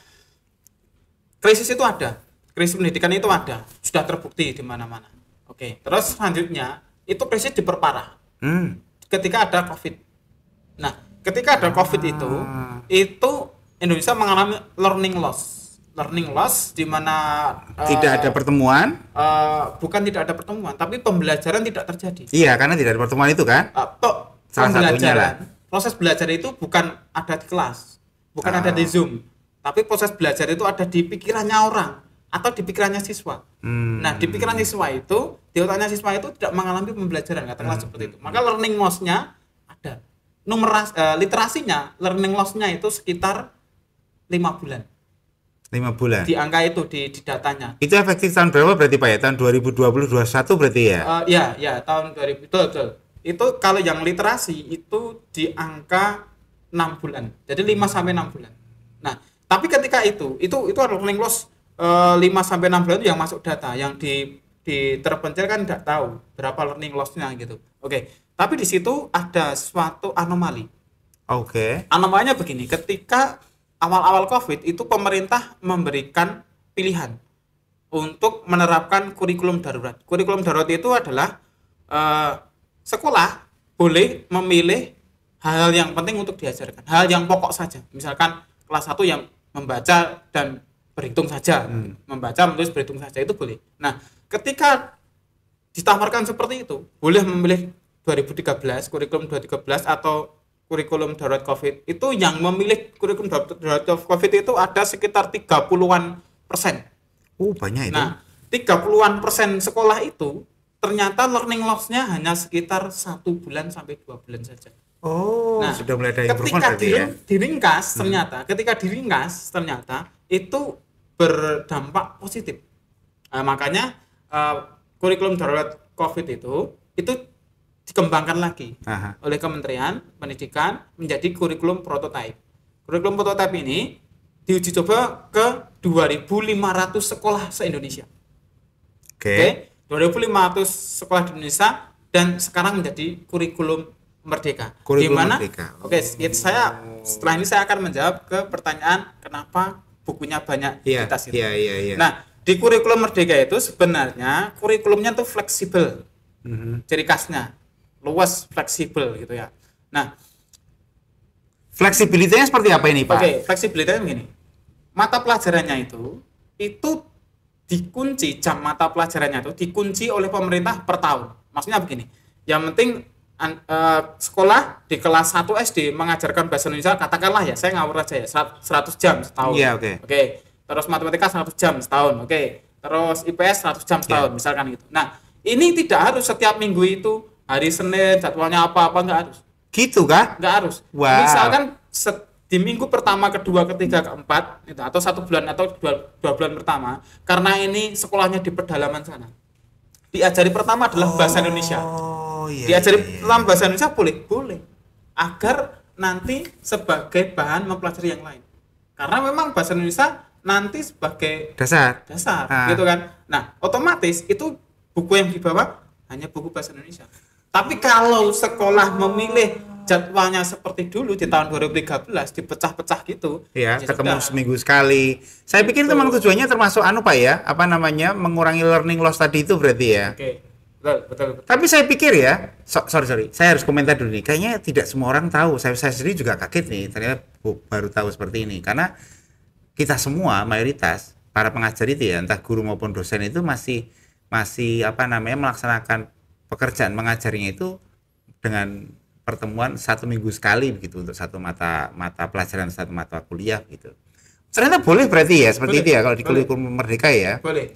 A: krisis itu
B: ada. Krisis pendidikan itu ada. Sudah terbukti di mana-mana. Oke, terus selanjutnya itu krisis diperparah. Hmm. Ketika ada Covid Nah, ketika ada COVID ah. itu, itu Indonesia mengalami learning loss. Learning loss di mana eh, tidak uh, ada
A: pertemuan.
B: Uh, bukan tidak ada pertemuan, tapi pembelajaran tidak terjadi.
A: Iya, karena tidak ada pertemuan itu kan. Uh, Salah satunya lah.
B: Proses belajar itu bukan ada di kelas, bukan ah. ada di ah. Zoom, tapi proses belajar itu ada di pikirannya orang atau di pikirannya siswa. Hmm. Nah, di pikiran siswa itu, di otaknya siswa itu tidak mengalami pembelajaran, katakanlah hmm. seperti itu. Maka learning loss-nya ada numeras uh, literasinya learning loss-nya itu sekitar lima bulan
A: lima bulan di
B: angka itu di, di datanya
A: itu efektif tahun berapa berarti pak ya tahun 2021 berarti ya
B: uh, ya ya tahun 2000 betul, betul itu kalau yang literasi itu di angka enam bulan jadi 5 sampai enam bulan nah tapi ketika itu itu itu learning loss eh, lima 5 sampai enam bulan itu yang masuk data yang di di terpencil kan tidak tahu berapa learning lossnya gitu oke okay. Tapi di situ ada suatu anomali. Oke. Okay. Anomalinya begini, ketika awal-awal Covid itu pemerintah memberikan pilihan untuk menerapkan kurikulum darurat. Kurikulum darurat itu adalah eh, sekolah boleh memilih hal-hal yang penting untuk diajarkan, hal yang pokok saja. Misalkan kelas 1 yang membaca dan berhitung saja, hmm. membaca, menulis, berhitung saja itu boleh. Nah, ketika ditawarkan seperti itu, boleh memilih 2013 kurikulum 2013 atau kurikulum darurat COVID itu yang memilih kurikulum darurat COVID itu ada sekitar 30-an persen.
A: Oh, banyak itu. Nah,
B: 30-an persen sekolah itu ternyata learning loss-nya hanya sekitar satu bulan sampai dua bulan saja. Oh, nah, sudah mulai ada ketika di, ya? diringkas hmm. ternyata, hmm. ketika diringkas ternyata itu berdampak positif. Nah, makanya uh, kurikulum darurat COVID itu itu dikembangkan lagi Aha. oleh Kementerian Pendidikan menjadi kurikulum prototipe. Kurikulum prototipe ini diuji coba ke 2.500 sekolah se-Indonesia. Oke. Okay. Okay? 2.500 sekolah di Indonesia dan sekarang menjadi kurikulum merdeka. Kurikulum Dimana, merdeka. Oke, okay, saya setelah ini saya akan menjawab ke pertanyaan kenapa bukunya banyak yeah, kita itu. Yeah, yeah, yeah. Nah, di kurikulum merdeka itu sebenarnya kurikulumnya itu fleksibel. Mm -hmm. Ciri khasnya luas, fleksibel gitu ya. Nah,
A: fleksibilitasnya seperti apa ini Pak? Oke, okay,
B: fleksibilitasnya begini. Mata pelajarannya itu itu dikunci jam mata pelajarannya itu dikunci oleh pemerintah per tahun. Maksudnya begini. Yang penting an, e, sekolah di kelas 1 SD mengajarkan bahasa Indonesia katakanlah ya saya ngawur aja ya 100 jam setahun. Iya, yeah, oke. Okay. Oke. Okay. Terus matematika 100 jam setahun. Oke. Okay. Terus IPS 100 jam iya. setahun yeah. misalkan gitu. Nah, ini tidak harus setiap minggu itu hari Senin jadwalnya apa-apa nggak harus. Gitu kah? Nggak harus. Wow. Misalkan set, di minggu pertama, kedua, ketiga, keempat itu atau satu bulan atau dua, dua bulan pertama karena ini sekolahnya di pedalaman sana. Diajari pertama adalah oh, bahasa Indonesia. Oh, iya, Diajari yeah, yeah. pertama bahasa Indonesia boleh, boleh. Agar nanti sebagai bahan mempelajari yang lain. Karena memang bahasa Indonesia nanti sebagai dasar dasar ah. gitu kan nah otomatis itu buku yang dibawa hanya buku bahasa Indonesia tapi kalau sekolah memilih jadwalnya seperti dulu di tahun 2013 dipecah-pecah gitu. Iya, ya, ketemu sudah.
A: seminggu sekali. Saya pikir itu memang tujuannya termasuk anu Pak ya, apa namanya? mengurangi learning loss tadi itu berarti ya.
B: Oke. Betul, betul,
A: betul. Tapi saya pikir ya, so, sorry sorry, saya harus komentar dulu nih. Kayaknya tidak semua orang tahu. Saya saya sendiri juga kaget nih, ternyata baru tahu seperti ini. Karena kita semua mayoritas para pengajar itu ya, entah guru maupun dosen itu masih masih apa namanya melaksanakan pekerjaan mengajarnya itu dengan pertemuan satu minggu sekali begitu untuk satu mata mata pelajaran satu mata kuliah gitu.
B: Ternyata boleh berarti ya seperti boleh, itu ya kalau di
A: kurikulum merdeka ya.
B: Boleh.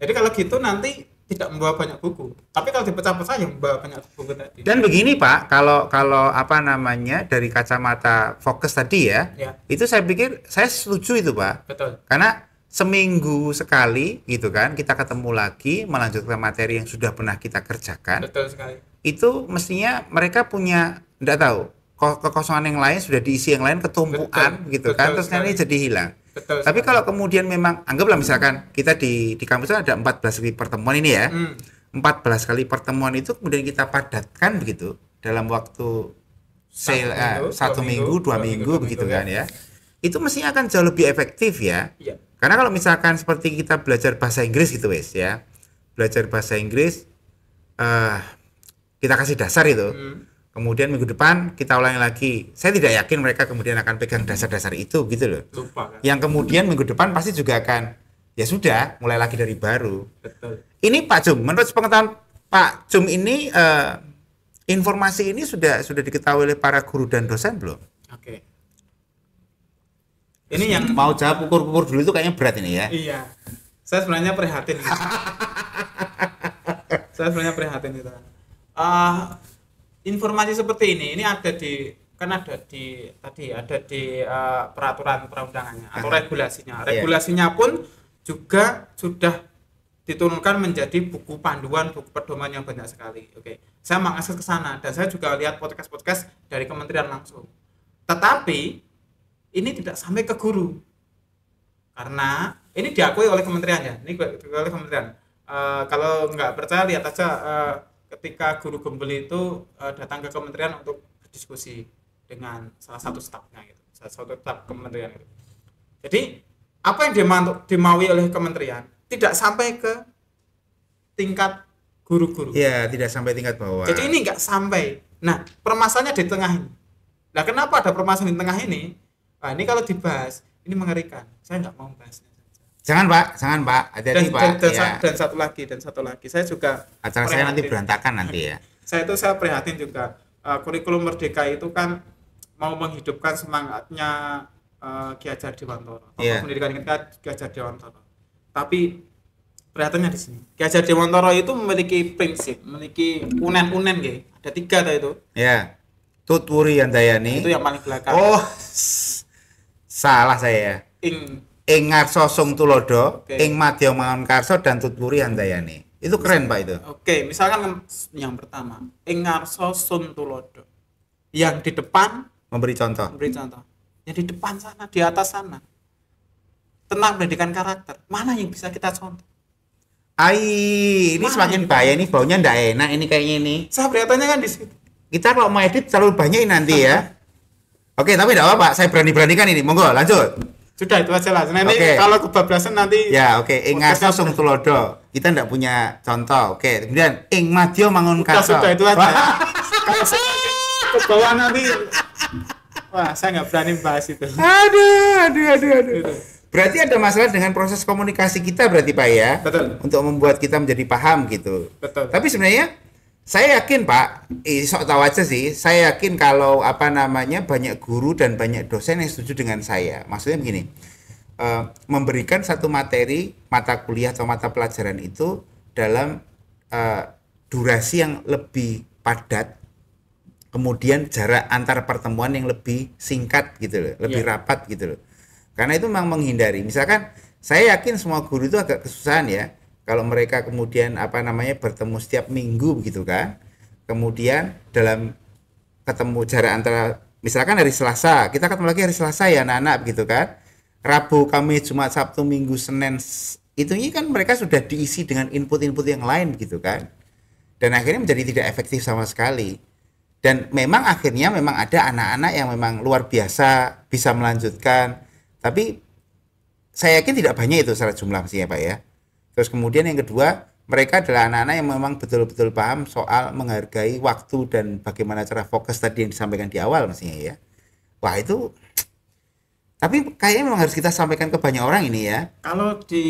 B: Jadi kalau gitu nanti tidak membawa banyak buku. Tapi kalau dipecah-pecah yang membawa banyak buku tadi.
A: Dan begini Pak, kalau kalau apa namanya dari kacamata fokus tadi ya, ya. itu saya pikir saya setuju itu Pak. Betul. Karena seminggu sekali gitu kan kita ketemu lagi melanjutkan materi yang sudah pernah kita kerjakan betul sekali itu mestinya mereka punya tidak tahu kekosongan yang lain sudah diisi yang lain ketumpuan betul, gitu betul kan terus ini jadi hilang betul tapi sekali. kalau kemudian memang anggaplah misalkan kita di di kampus kan ada 14 kali pertemuan ini ya hmm. 14 kali pertemuan itu kemudian kita padatkan begitu dalam waktu satu, satu, eh, minggu, satu minggu dua, minggu, minggu, minggu begitu minggu, ya. kan ya. ya itu mestinya akan jauh lebih efektif ya, ya karena kalau misalkan seperti kita belajar bahasa Inggris gitu wes ya, belajar bahasa Inggris uh, kita kasih dasar itu. Hmm. Kemudian minggu depan kita ulangi lagi. Saya tidak yakin mereka kemudian akan pegang dasar-dasar itu gitu loh. Lupa, kan? Yang kemudian minggu depan pasti juga akan ya sudah mulai lagi dari baru. Betul. Ini Pak Jum, menurut pengetahuan Pak Jum ini uh, informasi ini sudah sudah diketahui oleh para guru dan dosen belum? Oke. Okay ini yang mau jawab ukur-ukur dulu itu kayaknya berat ini ya
B: iya saya sebenarnya prihatin saya sebenarnya prihatin itu uh, informasi seperti ini ini ada di kan ada di tadi ada di uh, peraturan perundangannya atau regulasinya iya. regulasinya yeah. pun juga sudah diturunkan menjadi buku panduan buku pedoman yang banyak sekali oke okay. saya mengakses ke sana dan saya juga lihat podcast podcast dari kementerian langsung tetapi ini tidak sampai ke guru karena ini diakui oleh kementerian ya ini diakui oleh kementerian uh, kalau nggak percaya lihat aja uh, ketika guru gembel itu uh, datang ke kementerian untuk berdiskusi dengan salah satu stafnya gitu salah satu staf kementerian gitu. jadi apa yang dimaui oleh kementerian tidak sampai ke tingkat
A: guru-guru ya tidak sampai tingkat bawah jadi
B: ini nggak sampai nah permasalahannya di tengah ini nah kenapa ada permasalahan di tengah ini Nah, ini kalau dibahas ini mengerikan. Saya nggak mau membahasnya.
A: Jangan pak, jangan pak, ada hati pak. Dan, dan, ya.
B: dan satu lagi, dan satu lagi, saya juga
A: acara saya nanti berantakan nanti ya.
B: saya itu saya prihatin juga uh, kurikulum merdeka itu kan mau menghidupkan semangatnya uh, Ki Hajar Dewantoro, yeah. Iya. pendidikan kita Ki Hajar Dewantoro. Tapi prihatinnya di sini, Ki Hajar Dewantoro itu memiliki prinsip, memiliki unen-unen gitu. Ada tiga tuh itu.
A: Ya, yeah. Tutwuri Yandayani. Itu yang paling belakang. Oh. Salah saya. Ing ing ngarso sung tulodo, okay. ing madya mangun karso dan tutpuri handayani Itu keren Pak itu. Oke,
B: okay, misalkan yang pertama, ing ngarso sung tulodo. Yang di depan
A: memberi contoh. Memberi
B: contoh. Yang di depan sana, di atas sana. Tenang pendidikan karakter, mana yang bisa
A: kita contoh? Ai, ini mana semakin ini? bahaya ini baunya ndak enak ini kayaknya ini. Saya kelihatannya kan di situ. Kita kalau mau edit terlalu banyak nanti ya. Oke, tapi tidak apa-apa. Saya berani-beranikan ini. Monggo, lanjut.
B: Sudah itu aja lah. Nanti okay. kalau kebablasan nanti
A: Ya, oke. Okay. Ing ngaso sung tulodo. Kita tidak punya contoh. Oke, okay. kemudian ing madya mangun kaso. Sudah, sudah itu aja. kalau ke bawah nanti Wah, saya nggak berani bahas itu. Aduh, aduh, aduh, aduh. Berarti ada masalah dengan proses komunikasi kita berarti Pak ya? Betul. Untuk membuat kita menjadi paham gitu. Betul. Tapi sebenarnya saya yakin Pak, eh, sok tahu aja sih, saya yakin kalau apa namanya banyak guru dan banyak dosen yang setuju dengan saya. Maksudnya begini, eh, memberikan satu materi, mata kuliah atau mata pelajaran itu dalam eh, durasi yang lebih padat, kemudian jarak antar pertemuan yang lebih singkat gitu loh, lebih yeah. rapat gitu loh. Karena itu memang menghindari. Misalkan saya yakin semua guru itu agak kesusahan ya kalau mereka kemudian apa namanya bertemu setiap minggu begitu kan kemudian dalam ketemu jarak antara misalkan hari Selasa kita ketemu lagi hari Selasa ya anak-anak begitu kan Rabu Kamis Jumat Sabtu Minggu Senin itu kan mereka sudah diisi dengan input-input yang lain begitu kan dan akhirnya menjadi tidak efektif sama sekali dan memang akhirnya memang ada anak-anak yang memang luar biasa bisa melanjutkan tapi saya yakin tidak banyak itu secara jumlah ya pak ya Terus kemudian yang kedua, mereka adalah anak-anak yang memang betul-betul paham soal menghargai waktu dan bagaimana cara fokus tadi yang disampaikan di awal maksudnya ya. Wah itu tapi kayaknya memang harus kita sampaikan ke banyak orang ini ya.
B: Kalau di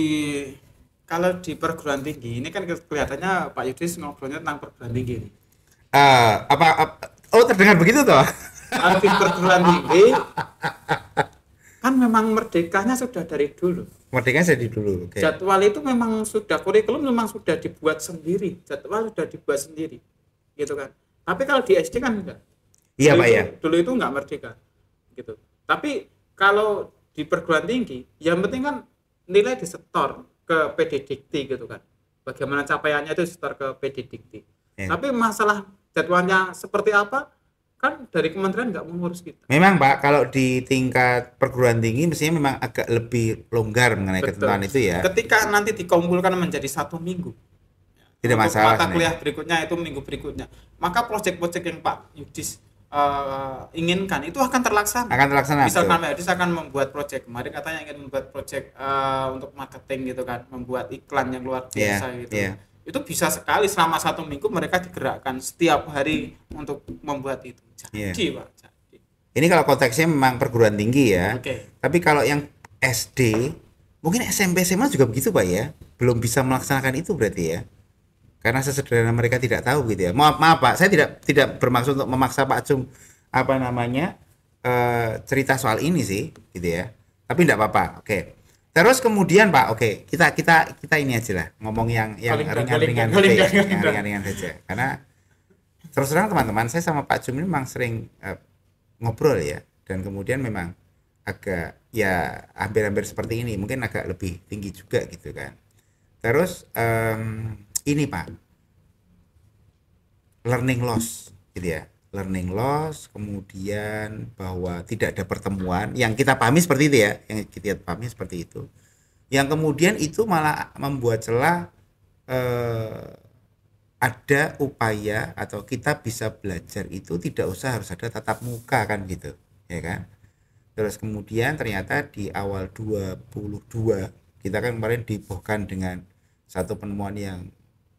B: kalau di perguruan tinggi ini kan kelihatannya Pak Yudis ngobrolnya tentang perguruan tinggi.
A: Uh, apa, apa oh terdengar begitu toh?
B: Kalau perguruan tinggi kan memang merdekanya sudah dari dulu.
A: Merdeka dari dulu. Okay.
B: Jadwal itu memang sudah kurikulum memang sudah dibuat sendiri. Jadwal sudah dibuat sendiri, gitu kan. Tapi kalau di SD kan enggak. Iya pak ya. Dulu itu enggak merdeka, gitu. Tapi kalau di perguruan tinggi, yang penting kan nilai disetor ke PDDikti gitu kan. Bagaimana capaiannya itu setor ke PDDikti. Yeah. Tapi masalah jadwalnya seperti apa, kan dari kementerian nggak mengurus kita.
A: Memang Pak, kalau di tingkat perguruan tinggi mestinya memang agak lebih longgar mengenai Betul. ketentuan itu ya.
B: Ketika nanti dikumpulkan menjadi satu minggu,
A: tidak untuk masalah. Mata kan ya? kuliah sebenarnya.
B: berikutnya itu minggu berikutnya, maka proyek-proyek yang Pak Yudis uh, inginkan itu akan terlaksana. Akan terlaksana. Misalkan Pak Yudis akan membuat proyek kemarin katanya ingin membuat proyek uh, eh, untuk marketing gitu kan, membuat iklan yang luar biasa yeah, gitu. Yeah itu bisa sekali selama satu minggu mereka digerakkan setiap hari untuk membuat itu jadi yeah. pak jadi.
A: ini kalau konteksnya memang perguruan tinggi ya okay. tapi kalau yang SD mungkin SMP SMA juga begitu pak ya belum bisa melaksanakan itu berarti ya karena sesederhana mereka tidak tahu gitu ya maaf maaf pak saya tidak tidak bermaksud untuk memaksa pak cum apa namanya E, cerita soal ini sih gitu ya tapi tidak apa-apa oke okay. Terus kemudian Pak, oke, okay, kita kita kita ini aja lah ngomong yang yang ringan-ringan saja, ya, yang ringan-ringan saja. Karena terus terang teman-teman, saya sama Pak Jum ini memang sering uh, ngobrol ya, dan kemudian memang agak ya hampir-hampir seperti ini, mungkin agak lebih tinggi juga gitu kan. Terus um, ini Pak, learning loss, gitu ya learning loss, kemudian bahwa tidak ada pertemuan yang kita pahami seperti itu ya, yang kita pahami seperti itu. Yang kemudian itu malah membuat celah eh, ada upaya atau kita bisa belajar itu tidak usah harus ada tatap muka kan gitu, ya kan? Terus kemudian ternyata di awal 22 kita kan kemarin dibohkan dengan satu penemuan yang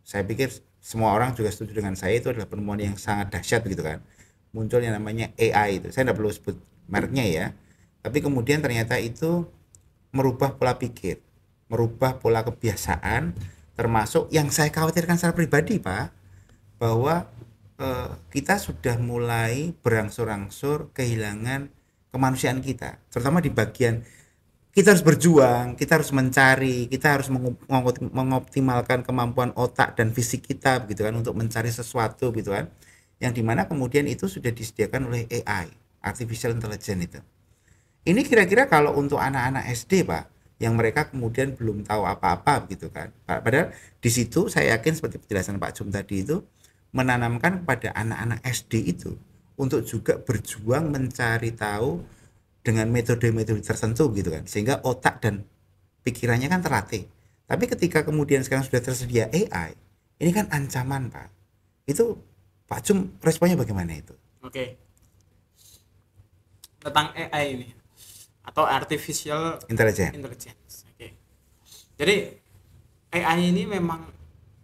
A: saya pikir semua orang juga setuju dengan saya itu adalah penemuan yang sangat dahsyat begitu kan muncul yang namanya AI itu saya tidak perlu sebut mereknya ya tapi kemudian ternyata itu merubah pola pikir merubah pola kebiasaan termasuk yang saya khawatirkan secara pribadi pak bahwa eh, kita sudah mulai berangsur-angsur kehilangan kemanusiaan kita terutama di bagian kita harus berjuang, kita harus mencari, kita harus mengoptimalkan kemampuan otak dan fisik kita begitu kan untuk mencari sesuatu gitu kan. Yang dimana kemudian itu sudah disediakan oleh AI, artificial intelligence itu. Ini kira-kira kalau untuk anak-anak SD pak, yang mereka kemudian belum tahu apa-apa gitu kan. Padahal di situ saya yakin seperti penjelasan Pak Jum tadi itu menanamkan kepada anak-anak SD itu untuk juga berjuang mencari tahu dengan metode-metode tertentu gitu kan sehingga otak dan pikirannya kan terlatih tapi ketika kemudian sekarang sudah tersedia AI ini kan ancaman pak itu Pak Cum responnya bagaimana itu
B: oke okay. tentang AI ini atau artificial intelligence intelligence oke okay. jadi AI ini memang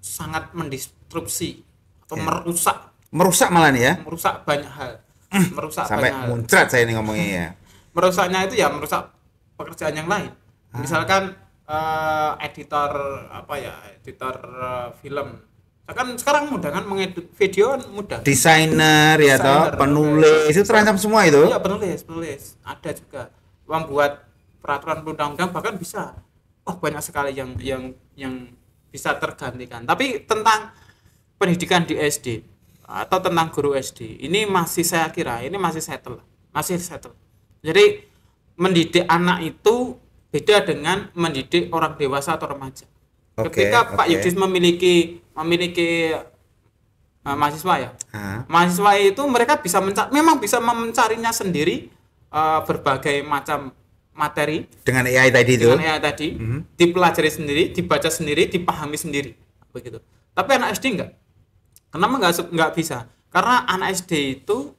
B: sangat mendistrupsi atau yeah. merusak
A: merusak malah nih ya
B: merusak banyak hal hmm, merusak sampai banyak
A: muncrat saya ini ngomongnya ya
B: merusaknya itu ya merusak pekerjaan yang lain ah. misalkan uh, editor apa ya editor uh, film kan sekarang mudah kan mengedit video kan mudah desainer ya toh penulis okay. itu terancam semua itu iya penulis penulis ada juga membuat peraturan undang-undang bahkan bisa oh banyak sekali yang yang yang bisa tergantikan tapi tentang pendidikan di SD atau tentang guru SD ini masih saya kira ini masih settle masih settle jadi mendidik anak itu beda dengan mendidik orang dewasa atau remaja.
A: Okay, Ketika okay. Pak Yudis
B: memiliki memiliki uh, mahasiswa ya, huh? mahasiswa itu mereka bisa mencari, memang bisa mencarinya sendiri uh, berbagai macam materi
A: dengan AI tadi itu. Dengan AI tadi, mm -hmm.
B: dipelajari sendiri, dibaca sendiri, dipahami sendiri, begitu. Tapi anak SD enggak. Kenapa enggak enggak bisa? Karena anak SD itu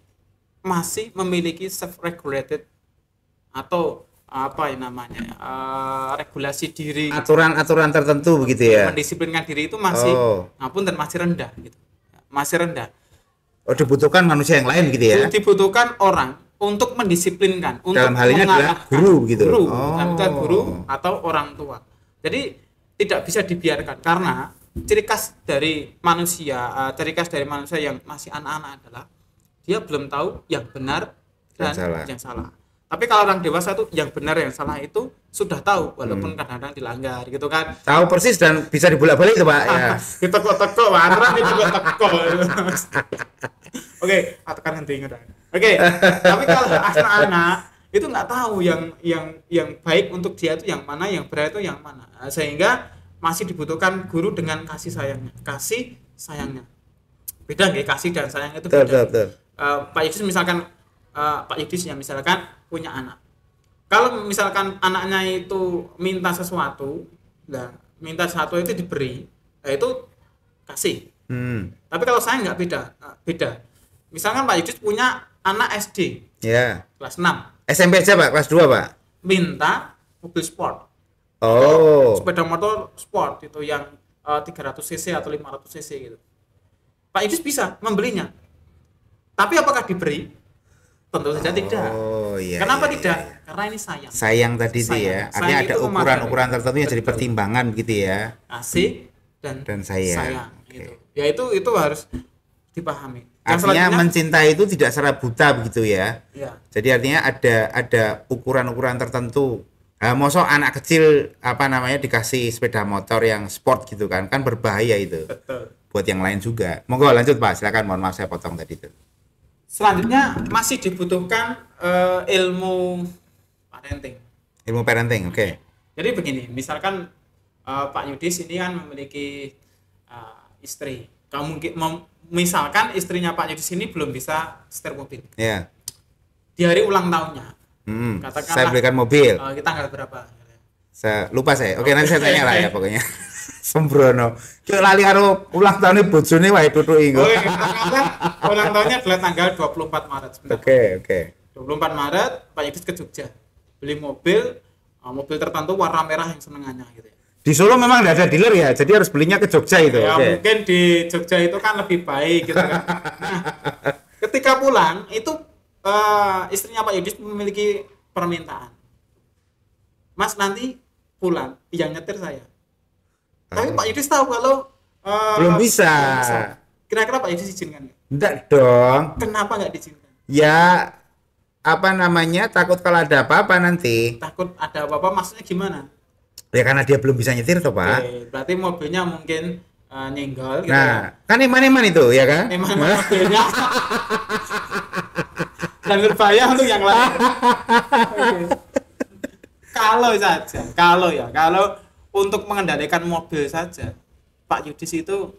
B: masih memiliki self regulated atau apa yang namanya uh, regulasi diri aturan-aturan
A: tertentu begitu ya
B: mendisiplinkan diri itu masih oh. apun dan masih rendah gitu masih rendah
A: oh dibutuhkan manusia yang lain gitu ya
B: dibutuhkan orang untuk mendisiplinkan untuk dalam hal ini adalah guru gitu guru oh. guru atau orang tua jadi tidak bisa dibiarkan karena ciri khas dari manusia uh, ciri khas dari manusia yang masih anak-anak adalah dia belum tahu yang benar dan yang salah, yang salah tapi kalau orang dewasa tuh yang benar yang salah itu sudah tahu walaupun hmm. kadang-kadang hmm. dilanggar gitu kan
A: tahu persis dan bisa dibulak balik tuh pak ya ah, kita kok
B: teko warna ini juga teko oke atakan ah, nanti ingat oke okay. tapi kalau anak-anak itu nggak tahu yang yang yang baik untuk dia itu yang mana yang berat itu yang mana sehingga masih dibutuhkan guru dengan kasih sayangnya kasih sayangnya beda nggak kasih dan sayang itu beda betul, betul. Uh, Pak Yesus misalkan uh, Pak yang misalkan punya anak kalau misalkan anaknya itu minta sesuatu nah minta sesuatu itu diberi nah itu kasih hmm. tapi kalau saya nggak beda eh, beda misalkan Pak idris punya anak SD yeah. kelas 6
A: SMP aja Pak kelas 2 Pak
B: minta mobil sport
A: oh sepeda
B: motor sport itu yang uh, eh, 300 cc atau 500 cc gitu Pak Idris bisa membelinya tapi apakah diberi tentu saja oh, tidak. Iya, Kenapa iya, tidak? Iya. Karena ini sayang.
A: Sayang tadi ya. sayang. itu ya. Artinya ada ukuran-ukuran tertentu yang jadi pertimbangan gitu ya. Asyik dan dan sayang. sayang
B: okay. Gitu. Ya itu itu harus dipahami. artinya
A: mencintai itu tidak secara buta begitu ya. ya. Jadi artinya ada ada ukuran-ukuran tertentu. Nah, eh, Moso anak kecil apa namanya dikasih sepeda motor yang sport gitu kan kan berbahaya itu. Betul. Buat yang lain juga. Monggo lanjut Pak, silakan mohon maaf saya potong tadi itu
B: selanjutnya masih dibutuhkan uh, ilmu parenting
A: ilmu parenting oke okay.
B: jadi begini misalkan uh, Pak Yudis ini kan memiliki uh, istri kamu mungkin misalkan istrinya Pak Yudis ini belum bisa setir mobil yeah. di hari ulang tahunnya
A: hmm. saya berikan mobil
B: uh, nggak berapa
A: saya lupa saya oke okay, nanti saya tanya lah ya pokoknya sembrono. Ki lali karo ulang tahunnya bojone wae tutuki engko.
B: ulang tahunnya adalah tanggal 24 Maret. Oke, oke. Okay, okay. 24 Maret Pak Yudis ke Jogja. Beli mobil uh, mobil tertentu warna merah yang senengannya gitu ya.
A: Di Solo memang tidak ada dealer ya, jadi harus belinya ke Jogja itu. Ya okay. mungkin di Jogja
B: itu kan lebih baik gitu kan. Nah, ketika pulang itu uh, istrinya Pak Yudis memiliki permintaan. Mas nanti pulang, yang nyetir saya tapi Pak Yudis tahu kalau uh, belum bisa. Kira-kira Pak Yudis izinkan
A: Enggak dong. Kenapa nggak diizinkan? Ya apa namanya takut kalau ada apa-apa nanti takut ada apa-apa maksudnya gimana ya karena dia belum bisa nyetir toh pak
B: Oke, berarti mobilnya mungkin uh, nyenggol gitu nah
A: ya. kan eman-eman itu ya kan eman mobilnya
B: dan berbahaya untuk yang lain kalau saja kalau ya kalau untuk mengendalikan mobil saja Pak Yudis itu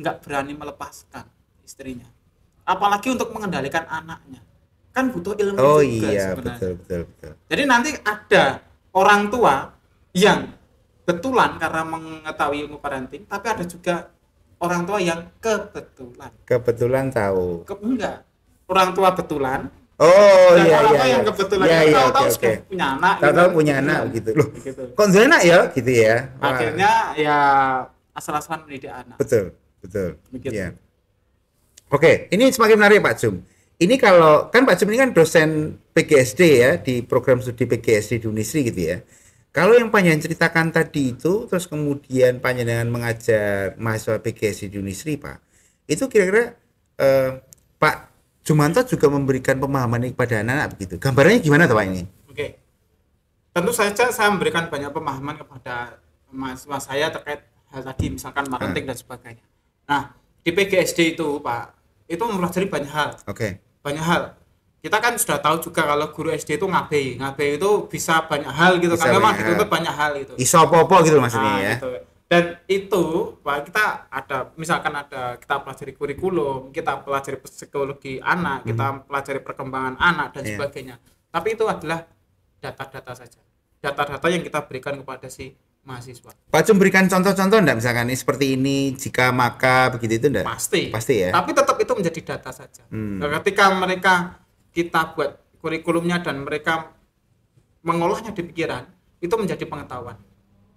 B: nggak berani melepaskan istrinya apalagi untuk mengendalikan anaknya kan butuh ilmu oh, juga iya, sebenarnya
A: betul, betul, betul.
B: jadi nanti ada orang tua yang betulan karena mengetahui ilmu parenting tapi ada juga orang tua yang kebetulan
A: kebetulan tahu Ke, enggak
B: orang tua betulan Oh iya iya iya. yang kebetulan iya, iya, tahu-tahu okay, okay. punya anak. Tahu-tahu gitu. punya anak gitu. Loh, gitu. gitu. anak ya
A: gitu ya. Wah. Akhirnya
B: ya asal-asalan mendidik anak.
A: Betul, betul. Begitu. Ya. Oke, okay. ini semakin menarik Pak Jum. Ini kalau kan Pak Jum ini kan dosen PGSD ya di program studi PGSD di Unisri gitu ya. Kalau yang Panjenengan ceritakan tadi itu terus kemudian Panjenengan mengajar mahasiswa PGSD di Unisri Pak. Itu kira-kira eh, Pak Jumanto juga memberikan pemahaman ini kepada anak-anak begitu. Gambarannya gimana Pak ini?
B: Oke. Tentu saja saya memberikan banyak pemahaman kepada mahasiswa saya terkait hal tadi misalkan marketing hmm. dan sebagainya. Nah, di PGSD itu Pak, itu mempelajari banyak hal. Oke. Okay. Banyak hal kita kan sudah tahu juga kalau guru SD itu ngabei ngabei itu bisa banyak hal gitu bisa Karena memang itu banyak hal gitu iso popo gitu maksudnya nah, ya gitu dan itu kita ada misalkan ada kita pelajari kurikulum kita pelajari psikologi anak hmm. kita pelajari perkembangan anak dan yeah. sebagainya tapi itu adalah data-data saja data-data yang kita berikan kepada si mahasiswa Pak Cum berikan
A: contoh-contoh enggak misalkan ini seperti ini jika maka begitu itu enggak pasti pasti ya tapi
B: tetap itu menjadi data saja mm. nah, ketika mereka kita buat kurikulumnya dan mereka mengolahnya di pikiran itu menjadi pengetahuan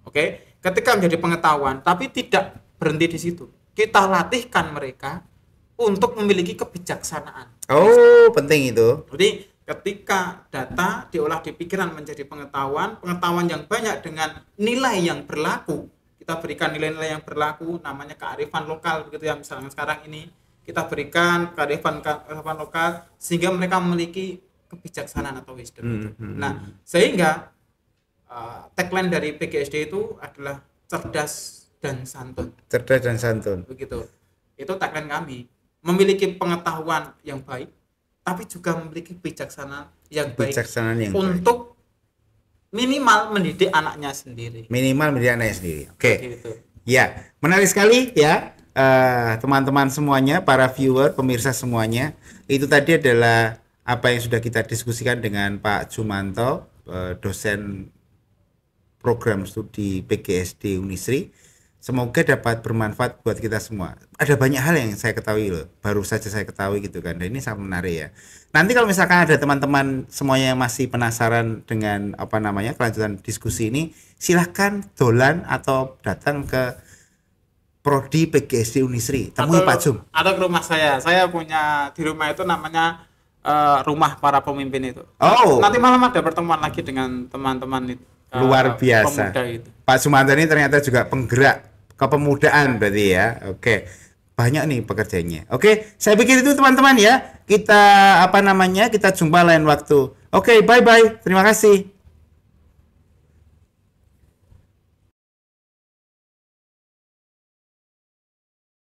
B: oke okay? ketika menjadi pengetahuan tapi tidak berhenti di situ kita latihkan mereka untuk memiliki kebijaksanaan
A: oh penting itu jadi ketika data
B: diolah di pikiran menjadi pengetahuan pengetahuan yang banyak dengan nilai yang berlaku kita berikan nilai-nilai yang berlaku namanya kearifan lokal begitu Yang misalnya sekarang ini kita berikan kearifan kearifan lokal sehingga mereka memiliki kebijaksanaan atau wisdom hmm, Hmm, nah hmm. sehingga Eh, tagline dari PGSD itu adalah cerdas dan santun.
A: Cerdas dan santun.
B: Begitu. Itu tagline kami. Memiliki pengetahuan yang baik, tapi juga memiliki bijaksana
A: yang baik. yang
B: untuk baik. minimal mendidik anaknya sendiri.
A: Minimal mendidik anaknya sendiri. Oke. Okay. Gitu. Ya, menarik sekali ya eh, teman-teman uh, semuanya, para viewer, pemirsa semuanya. Itu tadi adalah apa yang sudah kita diskusikan dengan Pak Jumanto, uh, dosen program studi PGSD Unisri. Semoga dapat bermanfaat buat kita semua. Ada banyak hal yang saya ketahui loh, baru saja saya ketahui gitu kan. Dan ini sangat menarik ya. Nanti kalau misalkan ada teman-teman semuanya yang masih penasaran dengan apa namanya kelanjutan diskusi ini, silahkan dolan atau datang ke Prodi PGSD Unisri. Temui atau, Pak Jum.
B: Atau ke rumah saya. Saya punya di rumah itu namanya uh, rumah para pemimpin itu. Oh. Nanti malam ada pertemuan lagi dengan teman-teman itu luar ah, biasa. Itu.
A: Pak Sumanto ini ternyata juga penggerak kepemudaan berarti ya. Oke. Banyak nih pekerjaannya. Oke, saya pikir itu teman-teman ya. Kita apa namanya? Kita jumpa lain waktu. Oke, bye bye. Terima kasih.